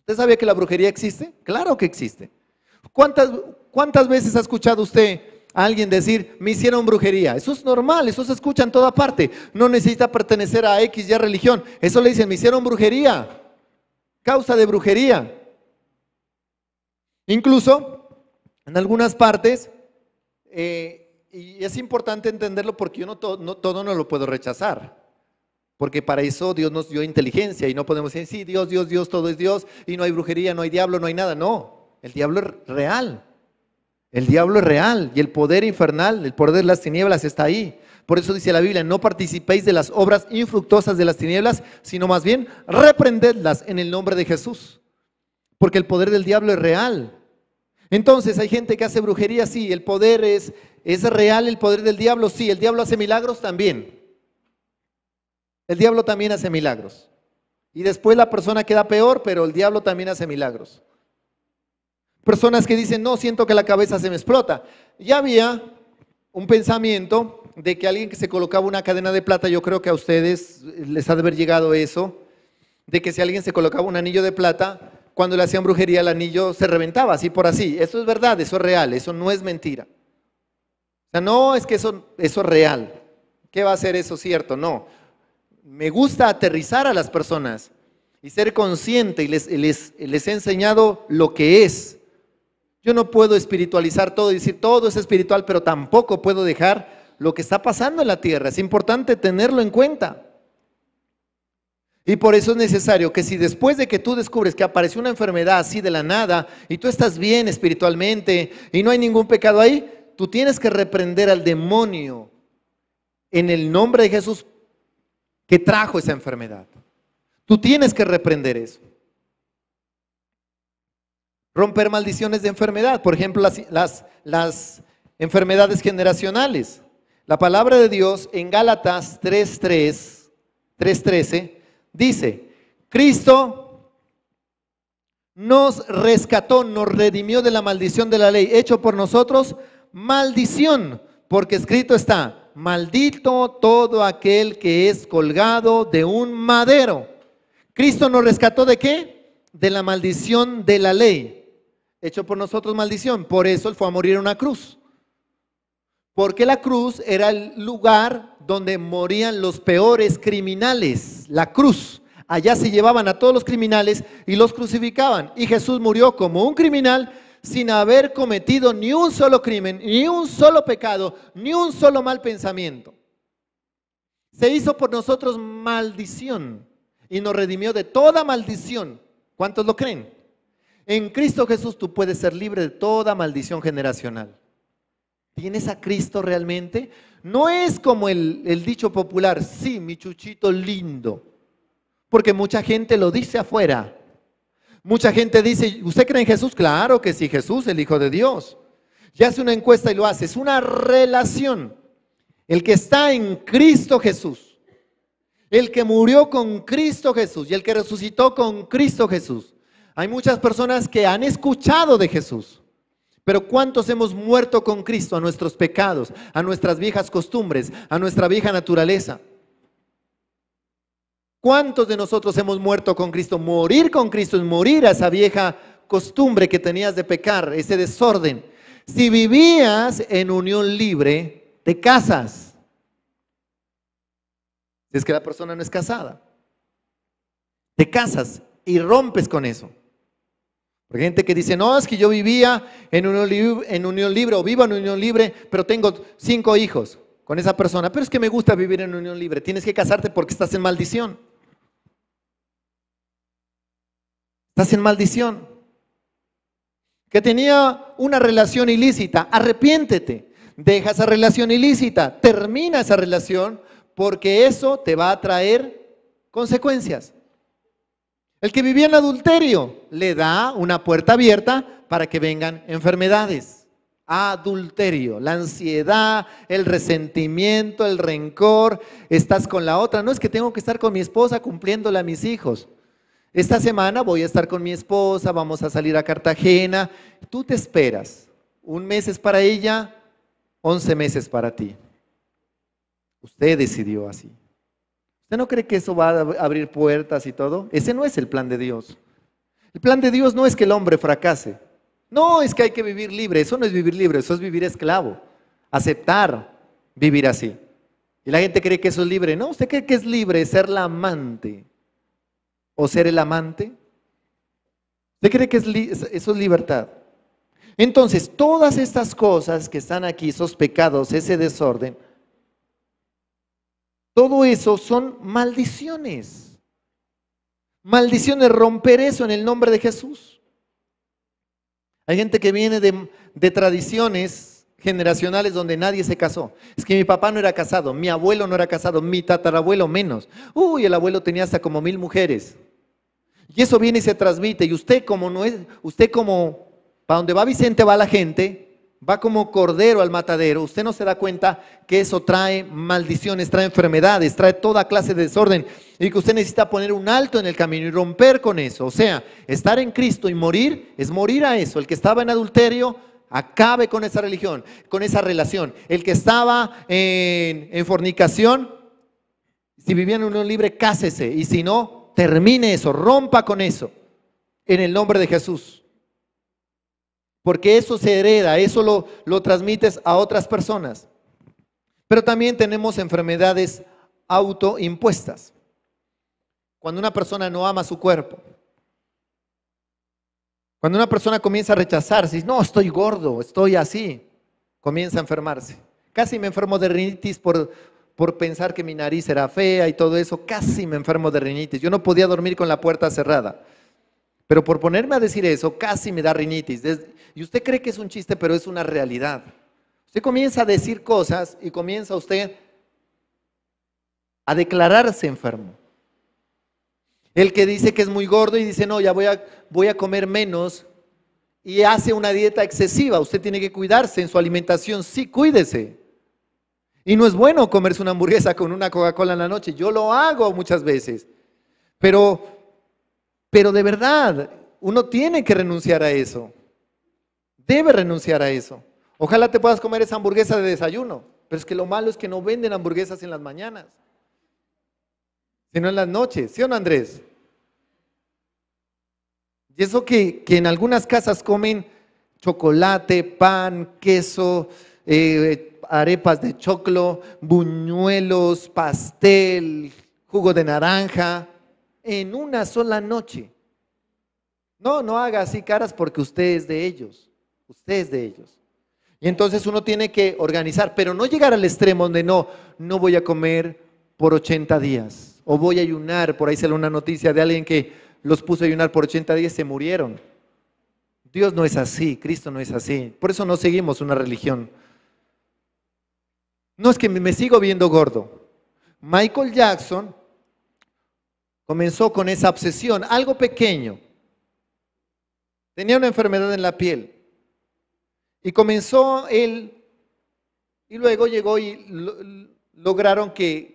Speaker 1: ¿Usted sabía que la brujería existe? Claro que existe. ¿Cuántas, cuántas veces ha escuchado usted a alguien decir, me hicieron brujería? Eso es normal, eso se escucha en toda parte. No necesita pertenecer a X, ya religión. Eso le dicen, me hicieron brujería. Causa de brujería. Incluso, en algunas partes, eh, y es importante entenderlo porque yo no, no, todo no lo puedo rechazar. Porque para eso Dios nos dio inteligencia y no podemos decir, sí, Dios, Dios, Dios, todo es Dios y no hay brujería, no hay diablo, no hay nada. No, el diablo es real. El diablo es real y el poder infernal, el poder de las tinieblas está ahí. Por eso dice la Biblia, no participéis de las obras infructuosas de las tinieblas, sino más bien reprendedlas en el nombre de Jesús. Porque el poder del diablo es real. Entonces hay gente que hace brujería, sí, el poder es, ¿Es real el poder del diablo? Sí, el diablo hace milagros también. El diablo también hace milagros. Y después la persona queda peor, pero el diablo también hace milagros. Personas que dicen, no, siento que la cabeza se me explota. Ya había un pensamiento de que alguien que se colocaba una cadena de plata, yo creo que a ustedes les ha de haber llegado eso, de que si alguien se colocaba un anillo de plata, cuando le hacían brujería el anillo se reventaba, así por así. Eso es verdad, eso es real, eso no es mentira no es que eso, es real. ¿Qué va a ser eso cierto? No. Me gusta aterrizar a las personas y ser consciente y les, les he enseñado lo que es. Yo no puedo espiritualizar todo y decir todo es espiritual, pero tampoco puedo dejar lo que está pasando en la tierra. Es importante tenerlo en cuenta. Y por eso es necesario que si después de que tú descubres que apareció una enfermedad así de la nada y tú estás bien espiritualmente y no hay ningún pecado ahí, tú tienes que reprender al demonio en el nombre de Jesús que trajo esa enfermedad. Tú tienes que reprender eso. Romper maldiciones de enfermedad, por ejemplo, las, las, enfermedades generacionales. La palabra de Dios en Gálatas 3.3, 3.13, dice, Cristo nos rescató, nos redimió de la maldición de la ley, hecho por nosotros maldición, porque escrito está, maldito todo aquel que es colgado de un madero. Cristo nos rescató de qué? De la maldición de la ley. Hecho por nosotros maldición. Por eso él fue a morir en una cruz. Porque la cruz era el lugar donde morían los peores criminales. La cruz. Allá se llevaban a todos los criminales y los crucificaban. Y Jesús murió como un criminal sin haber cometido ni un solo crimen, ni un solo pecado, ni un solo mal pensamiento. Se hizo por nosotros maldición y nos redimió de toda maldición. ¿Cuántos lo creen? En Cristo Jesús tú puedes ser libre de toda maldición generacional. ¿Tienes a Cristo realmente? No es como el, dicho popular, sí, mi chuchito lindo, porque mucha gente lo dice afuera, Mucha gente dice, ¿usted cree en Jesús? Claro que sí, Jesús, el Hijo de Dios. Ya hace una encuesta y lo hace. Es una relación. El que está en Cristo Jesús, el que murió con Cristo Jesús y el que resucitó con Cristo Jesús. Hay muchas personas que han escuchado de Jesús, pero ¿cuántos hemos muerto con Cristo a nuestros pecados, a nuestras viejas costumbres, a nuestra vieja naturaleza? ¿Cuántos de nosotros hemos muerto con Cristo? Morir con Cristo es morir a esa vieja costumbre que tenías de pecar, ese desorden. Si vivías en unión libre, te casas. Si es que la persona no es casada, te casas y rompes con eso. hay gente que dice, no, es que yo vivía en unión, en unión libre o vivo en unión libre, pero tengo cinco hijos con esa persona. Pero es que me gusta vivir en unión libre. Tienes que casarte porque estás en maldición. Estás en maldición. Que tenía una relación ilícita. Arrepiéntete. Deja esa relación ilícita. Termina esa relación porque eso te va a traer consecuencias. El que vivía en adulterio le da una puerta abierta para que vengan enfermedades. Adulterio, la ansiedad, el resentimiento, el rencor, estás con la otra. No es que tengo que estar con mi esposa cumpliéndola a mis hijos. Esta semana voy a estar con mi esposa, vamos a salir a Cartagena. Tú te esperas. Un mes es para ella, once meses para ti. Usted decidió así. ¿Usted no cree que eso va a abrir puertas y todo? Ese no es el plan de Dios. El plan de Dios no es que el hombre fracase. No, es que hay que vivir libre. Eso no es vivir libre, eso es vivir esclavo. Aceptar vivir así. Y la gente cree que eso es libre. No, usted cree que es libre ser la amante o ser el amante? ¿Usted cree que es eso es libertad? Entonces, todas estas cosas que están aquí, esos pecados, ese desorden, todo eso son maldiciones. Maldiciones, romper eso en el nombre de Jesús. Hay gente que viene de, de tradiciones generacionales donde nadie se casó. Es que mi papá no era casado, mi abuelo no era casado, mi tatarabuelo menos. Uy, el abuelo tenía hasta como mil mujeres. Y eso viene y se transmite. Y usted como no es, usted como, para donde va Vicente va la gente, va como cordero al matadero, usted no se da cuenta que eso trae maldiciones, trae enfermedades, trae toda clase de desorden. Y que usted necesita poner un alto en el camino y romper con eso. O sea, estar en Cristo y morir es morir a eso. El que estaba en adulterio acabe con esa religión, con esa relación. El que estaba en, fornicación, si vivía en unión libre, cásese. Y si no, termine eso, rompa con eso, en el nombre de Jesús. Porque eso se hereda, eso lo, lo transmites a otras personas. Pero también tenemos enfermedades autoimpuestas. Cuando una persona no ama su cuerpo, cuando una persona comienza a rechazarse, no, estoy gordo, estoy así, comienza a enfermarse. Casi me enfermo de rinitis por, por pensar que mi nariz era fea y todo eso, casi me enfermo de rinitis. Yo no podía dormir con la puerta cerrada. Pero por ponerme a decir eso, casi me da rinitis. Y usted cree que es un chiste, pero es una realidad. Usted comienza a decir cosas y comienza usted a declararse enfermo. El que dice que es muy gordo y dice, no, ya voy a, voy a comer menos y hace una dieta excesiva. Usted tiene que cuidarse en su alimentación. Sí, cuídese. Y no es bueno comerse una hamburguesa con una Coca-Cola en la noche. Yo lo hago muchas veces. Pero, pero de verdad, uno tiene que renunciar a eso. Debe renunciar a eso. Ojalá te puedas comer esa hamburguesa de desayuno. Pero es que lo malo es que no venden hamburguesas en las mañanas, sino en las noches. ¿Sí o no, Andrés? Y eso que, en algunas casas comen chocolate, pan, queso, eh, arepas de choclo, buñuelos, pastel, jugo de naranja, en una sola noche. No, no haga así caras porque usted es de ellos, usted es de ellos. Y entonces uno tiene que organizar, pero no llegar al extremo donde no, no voy a comer por 80 días o voy a ayunar, por ahí sale una noticia de alguien que los puso a ayunar por 80 días y se murieron. Dios no es así, Cristo no es así. Por eso no seguimos una religión. No es que me sigo viendo gordo. Michael Jackson comenzó con esa obsesión, algo pequeño. Tenía una enfermedad en la piel. Y comenzó él, y luego llegó y lograron que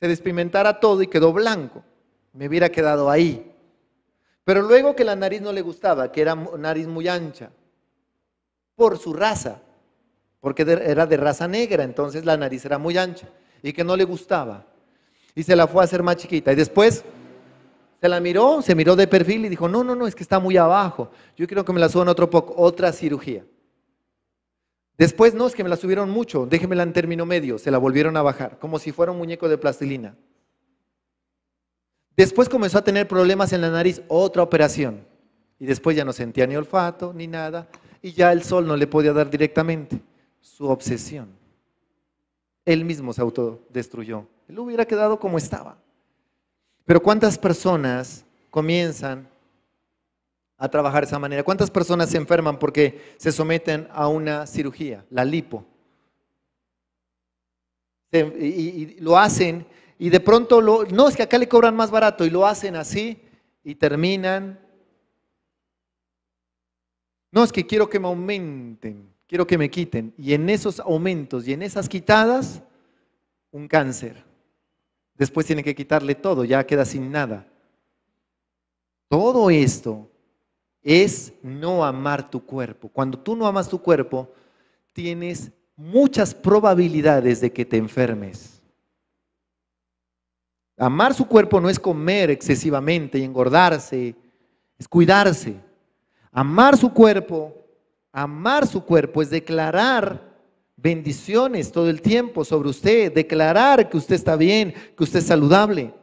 Speaker 1: se despimentara todo y quedó blanco. Me hubiera quedado ahí. Pero luego que la nariz no le gustaba, que era nariz muy ancha, por su raza, porque era de raza negra, entonces la nariz era muy ancha y que no le gustaba. Y se la fue a hacer más chiquita. Y después se la miró, se miró de perfil y dijo, no, no, no, es que está muy abajo. Yo quiero que me la suban otro poco, otra cirugía. Después, no, es que me la subieron mucho, déjenmela en término medio, se la volvieron a bajar, como si fuera un muñeco de plastilina. Después comenzó a tener problemas en la nariz, otra operación. Y después ya no sentía ni olfato, ni nada, y ya el sol no le podía dar directamente su obsesión. Él mismo se autodestruyó. Él hubiera quedado como estaba. Pero ¿cuántas personas comienzan a trabajar de esa manera? ¿Cuántas personas se enferman porque se someten a una cirugía, la lipo? Y, lo hacen y de pronto, no, es que acá le cobran más barato y lo hacen así y terminan. No, es que quiero que me aumenten quiero que me quiten. Y en esos aumentos y en esas quitadas, un cáncer. Después tiene que quitarle todo, ya queda sin nada. Todo esto es no amar tu cuerpo. Cuando tú no amas tu cuerpo, tienes muchas probabilidades de que te enfermes. Amar su cuerpo no es comer excesivamente y engordarse, es cuidarse. Amar su cuerpo Amar su cuerpo es declarar bendiciones todo el tiempo sobre usted, declarar que usted está bien, que usted es saludable.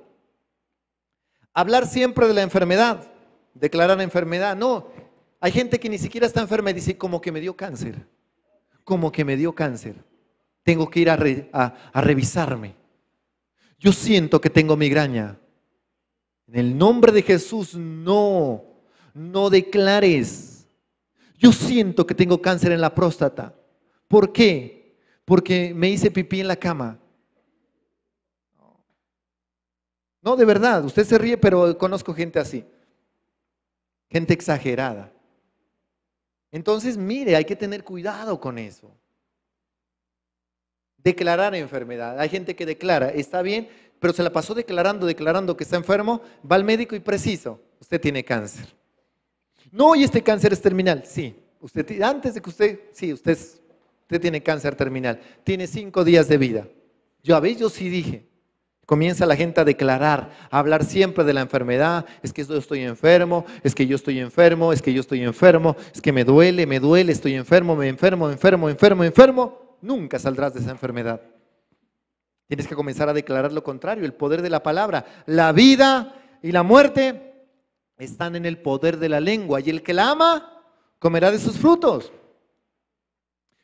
Speaker 1: Hablar siempre de la enfermedad, declarar la enfermedad. No, hay gente que ni siquiera está enferma y dice, como que me dio cáncer, como que me dio cáncer. Tengo que ir a, a revisarme. Yo siento que tengo migraña. En el nombre de Jesús, no, no declares yo siento que tengo cáncer en la próstata. ¿Por qué? Porque me hice pipí en la cama. No, de verdad, usted se ríe, pero conozco gente así. Gente exagerada. Entonces, mire, hay que tener cuidado con eso. Declarar enfermedad. Hay gente que declara, está bien, pero se la pasó declarando, declarando que está enfermo, va al médico y preciso, usted tiene cáncer. No, y este cáncer es terminal. Sí, usted, antes de que usted, sí, usted, usted tiene cáncer terminal. Tiene cinco días de vida. Yo a veces yo sí dije. Comienza la gente a declarar, a hablar siempre de la enfermedad. Es que yo estoy enfermo, es que yo estoy enfermo, es que yo estoy enfermo, es que me duele, me duele, estoy enfermo, me enfermo, enfermo, enfermo, enfermo. Nunca saldrás de esa enfermedad. Tienes que comenzar a declarar lo contrario, el poder de la palabra. La vida y la muerte están en el poder de la lengua y el que la ama comerá de sus frutos.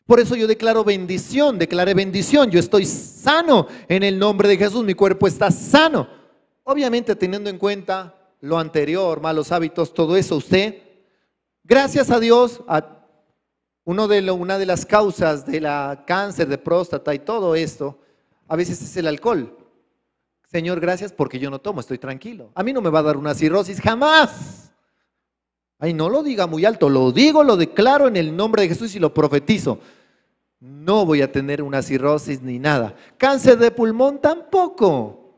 Speaker 1: Por eso yo declaro bendición, declaré bendición. Yo estoy sano en el nombre de Jesús, mi cuerpo está sano. Obviamente teniendo en cuenta lo anterior, malos hábitos, todo eso, usted, gracias a Dios, a uno de una de las causas de la cáncer de próstata y todo esto, a veces es el alcohol. Señor, gracias porque yo no tomo, estoy tranquilo. A mí no me va a dar una cirrosis jamás. Ay, no lo diga muy alto, lo digo, lo declaro en el nombre de Jesús y lo profetizo. No voy a tener una cirrosis ni nada. Cáncer de pulmón tampoco,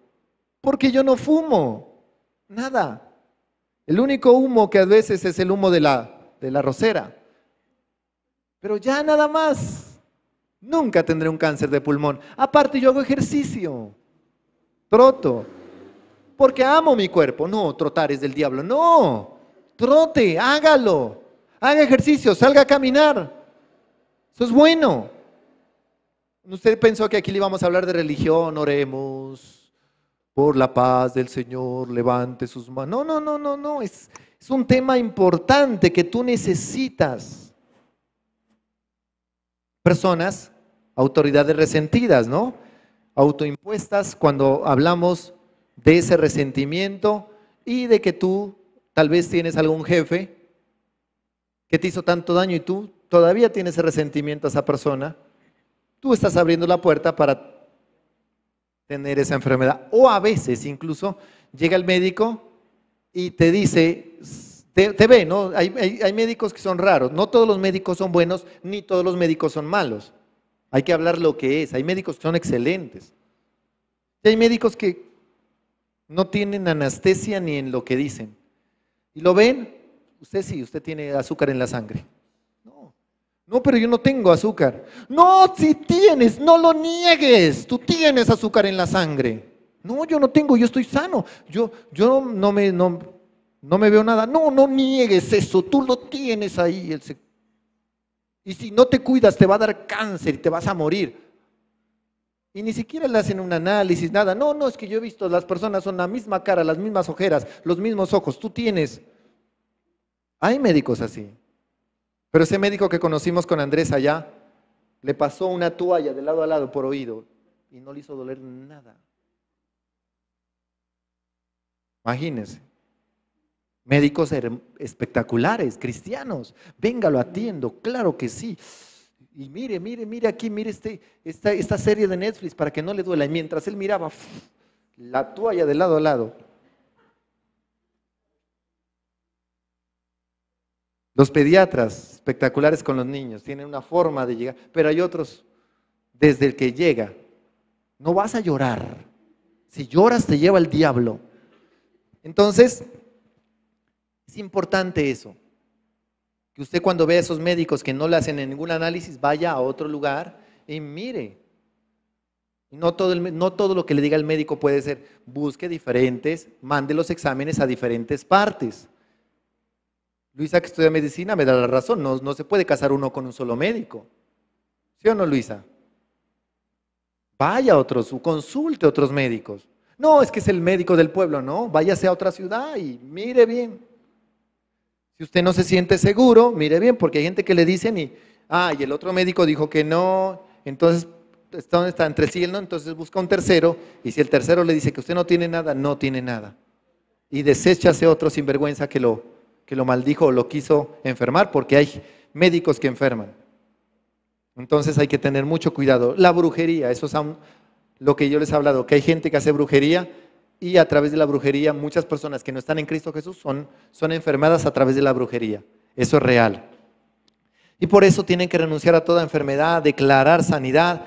Speaker 1: porque yo no fumo, nada. El único humo que a veces es el humo de la, de la rosera. Pero ya nada más. Nunca tendré un cáncer de pulmón. Aparte, yo hago ejercicio troto. Porque amo mi cuerpo. No, trotar es del diablo. No, trote, hágalo. Haga ejercicio, salga a caminar. Eso es bueno. Usted pensó que aquí le íbamos a hablar de religión, oremos por la paz del Señor, levante sus manos. No, no, no, no, no. Es, es un tema importante que tú necesitas. Personas, autoridades resentidas, ¿no? autoimpuestas cuando hablamos de ese resentimiento y de que tú tal vez tienes algún jefe que te hizo tanto daño y tú todavía tienes ese resentimiento a esa persona, tú estás abriendo la puerta para tener esa enfermedad. O a veces incluso llega el médico y te dice, te, ve, ¿no? hay, hay médicos que son raros, no todos los médicos son buenos, ni todos los médicos son malos. Hay que hablar lo que es. Hay médicos que son excelentes. hay médicos que no tienen anestesia ni en lo que dicen. ¿Y lo ven? Usted sí, usted tiene azúcar en la sangre. No, no, pero yo no tengo azúcar. No, si tienes, no lo niegues. Tú tienes azúcar en la sangre. No, yo no tengo, yo estoy sano. Yo, yo no me, no, no me veo nada. No, no niegues eso. Tú lo tienes ahí. El, y si no te cuidas, te va a dar cáncer y te vas a morir. Y ni siquiera le hacen un análisis, nada. No, no, es que yo he visto, las personas son la misma cara, las mismas ojeras, los mismos ojos. Tú tienes. Hay médicos así. Pero ese médico que conocimos con Andrés allá, le pasó una toalla de lado a lado por oído y no le hizo doler nada. Imagínense médicos er-, espectaculares, cristianos. Venga, lo atiendo, claro que sí. Y mire, mire, mire aquí, mire este, esta, esta serie de Netflix para que no le duela. Y mientras él miraba la toalla de lado a lado. Los pediatras espectaculares con los niños, tienen una forma de llegar, pero hay otros, desde el que llega, no vas a llorar. Si lloras te lleva el diablo. Entonces, importante eso. Que usted cuando ve a esos médicos que no le hacen ningún análisis, vaya a otro lugar y mire. No todo, no todo lo que le diga el médico puede ser, busque diferentes, mande los exámenes a diferentes partes. Luisa, que estudia medicina, me da la razón, no, no se puede casar uno con un solo médico. ¿Sí o no, Luisa? Vaya a otros, consulte a otros médicos. No, es que es el médico del pueblo, no, váyase a otra ciudad y mire bien. Si usted no se siente seguro, mire bien, porque hay gente que le dicen y, ah, el otro médico dijo que no, entonces está, está entre sí no, entonces busca un tercero y si el tercero le dice que usted no tiene nada, no tiene nada. Y desecha ese otro sinvergüenza que lo, que lo maldijo o lo quiso enfermar, porque hay médicos que enferman. Entonces hay que tener mucho cuidado. La brujería, eso es lo que yo les he hablado, que hay gente que hace brujería y a través de la brujería muchas personas que no están en Cristo Jesús son, son enfermadas a través de la brujería. Eso es real. Y por eso tienen que renunciar a toda enfermedad, declarar sanidad,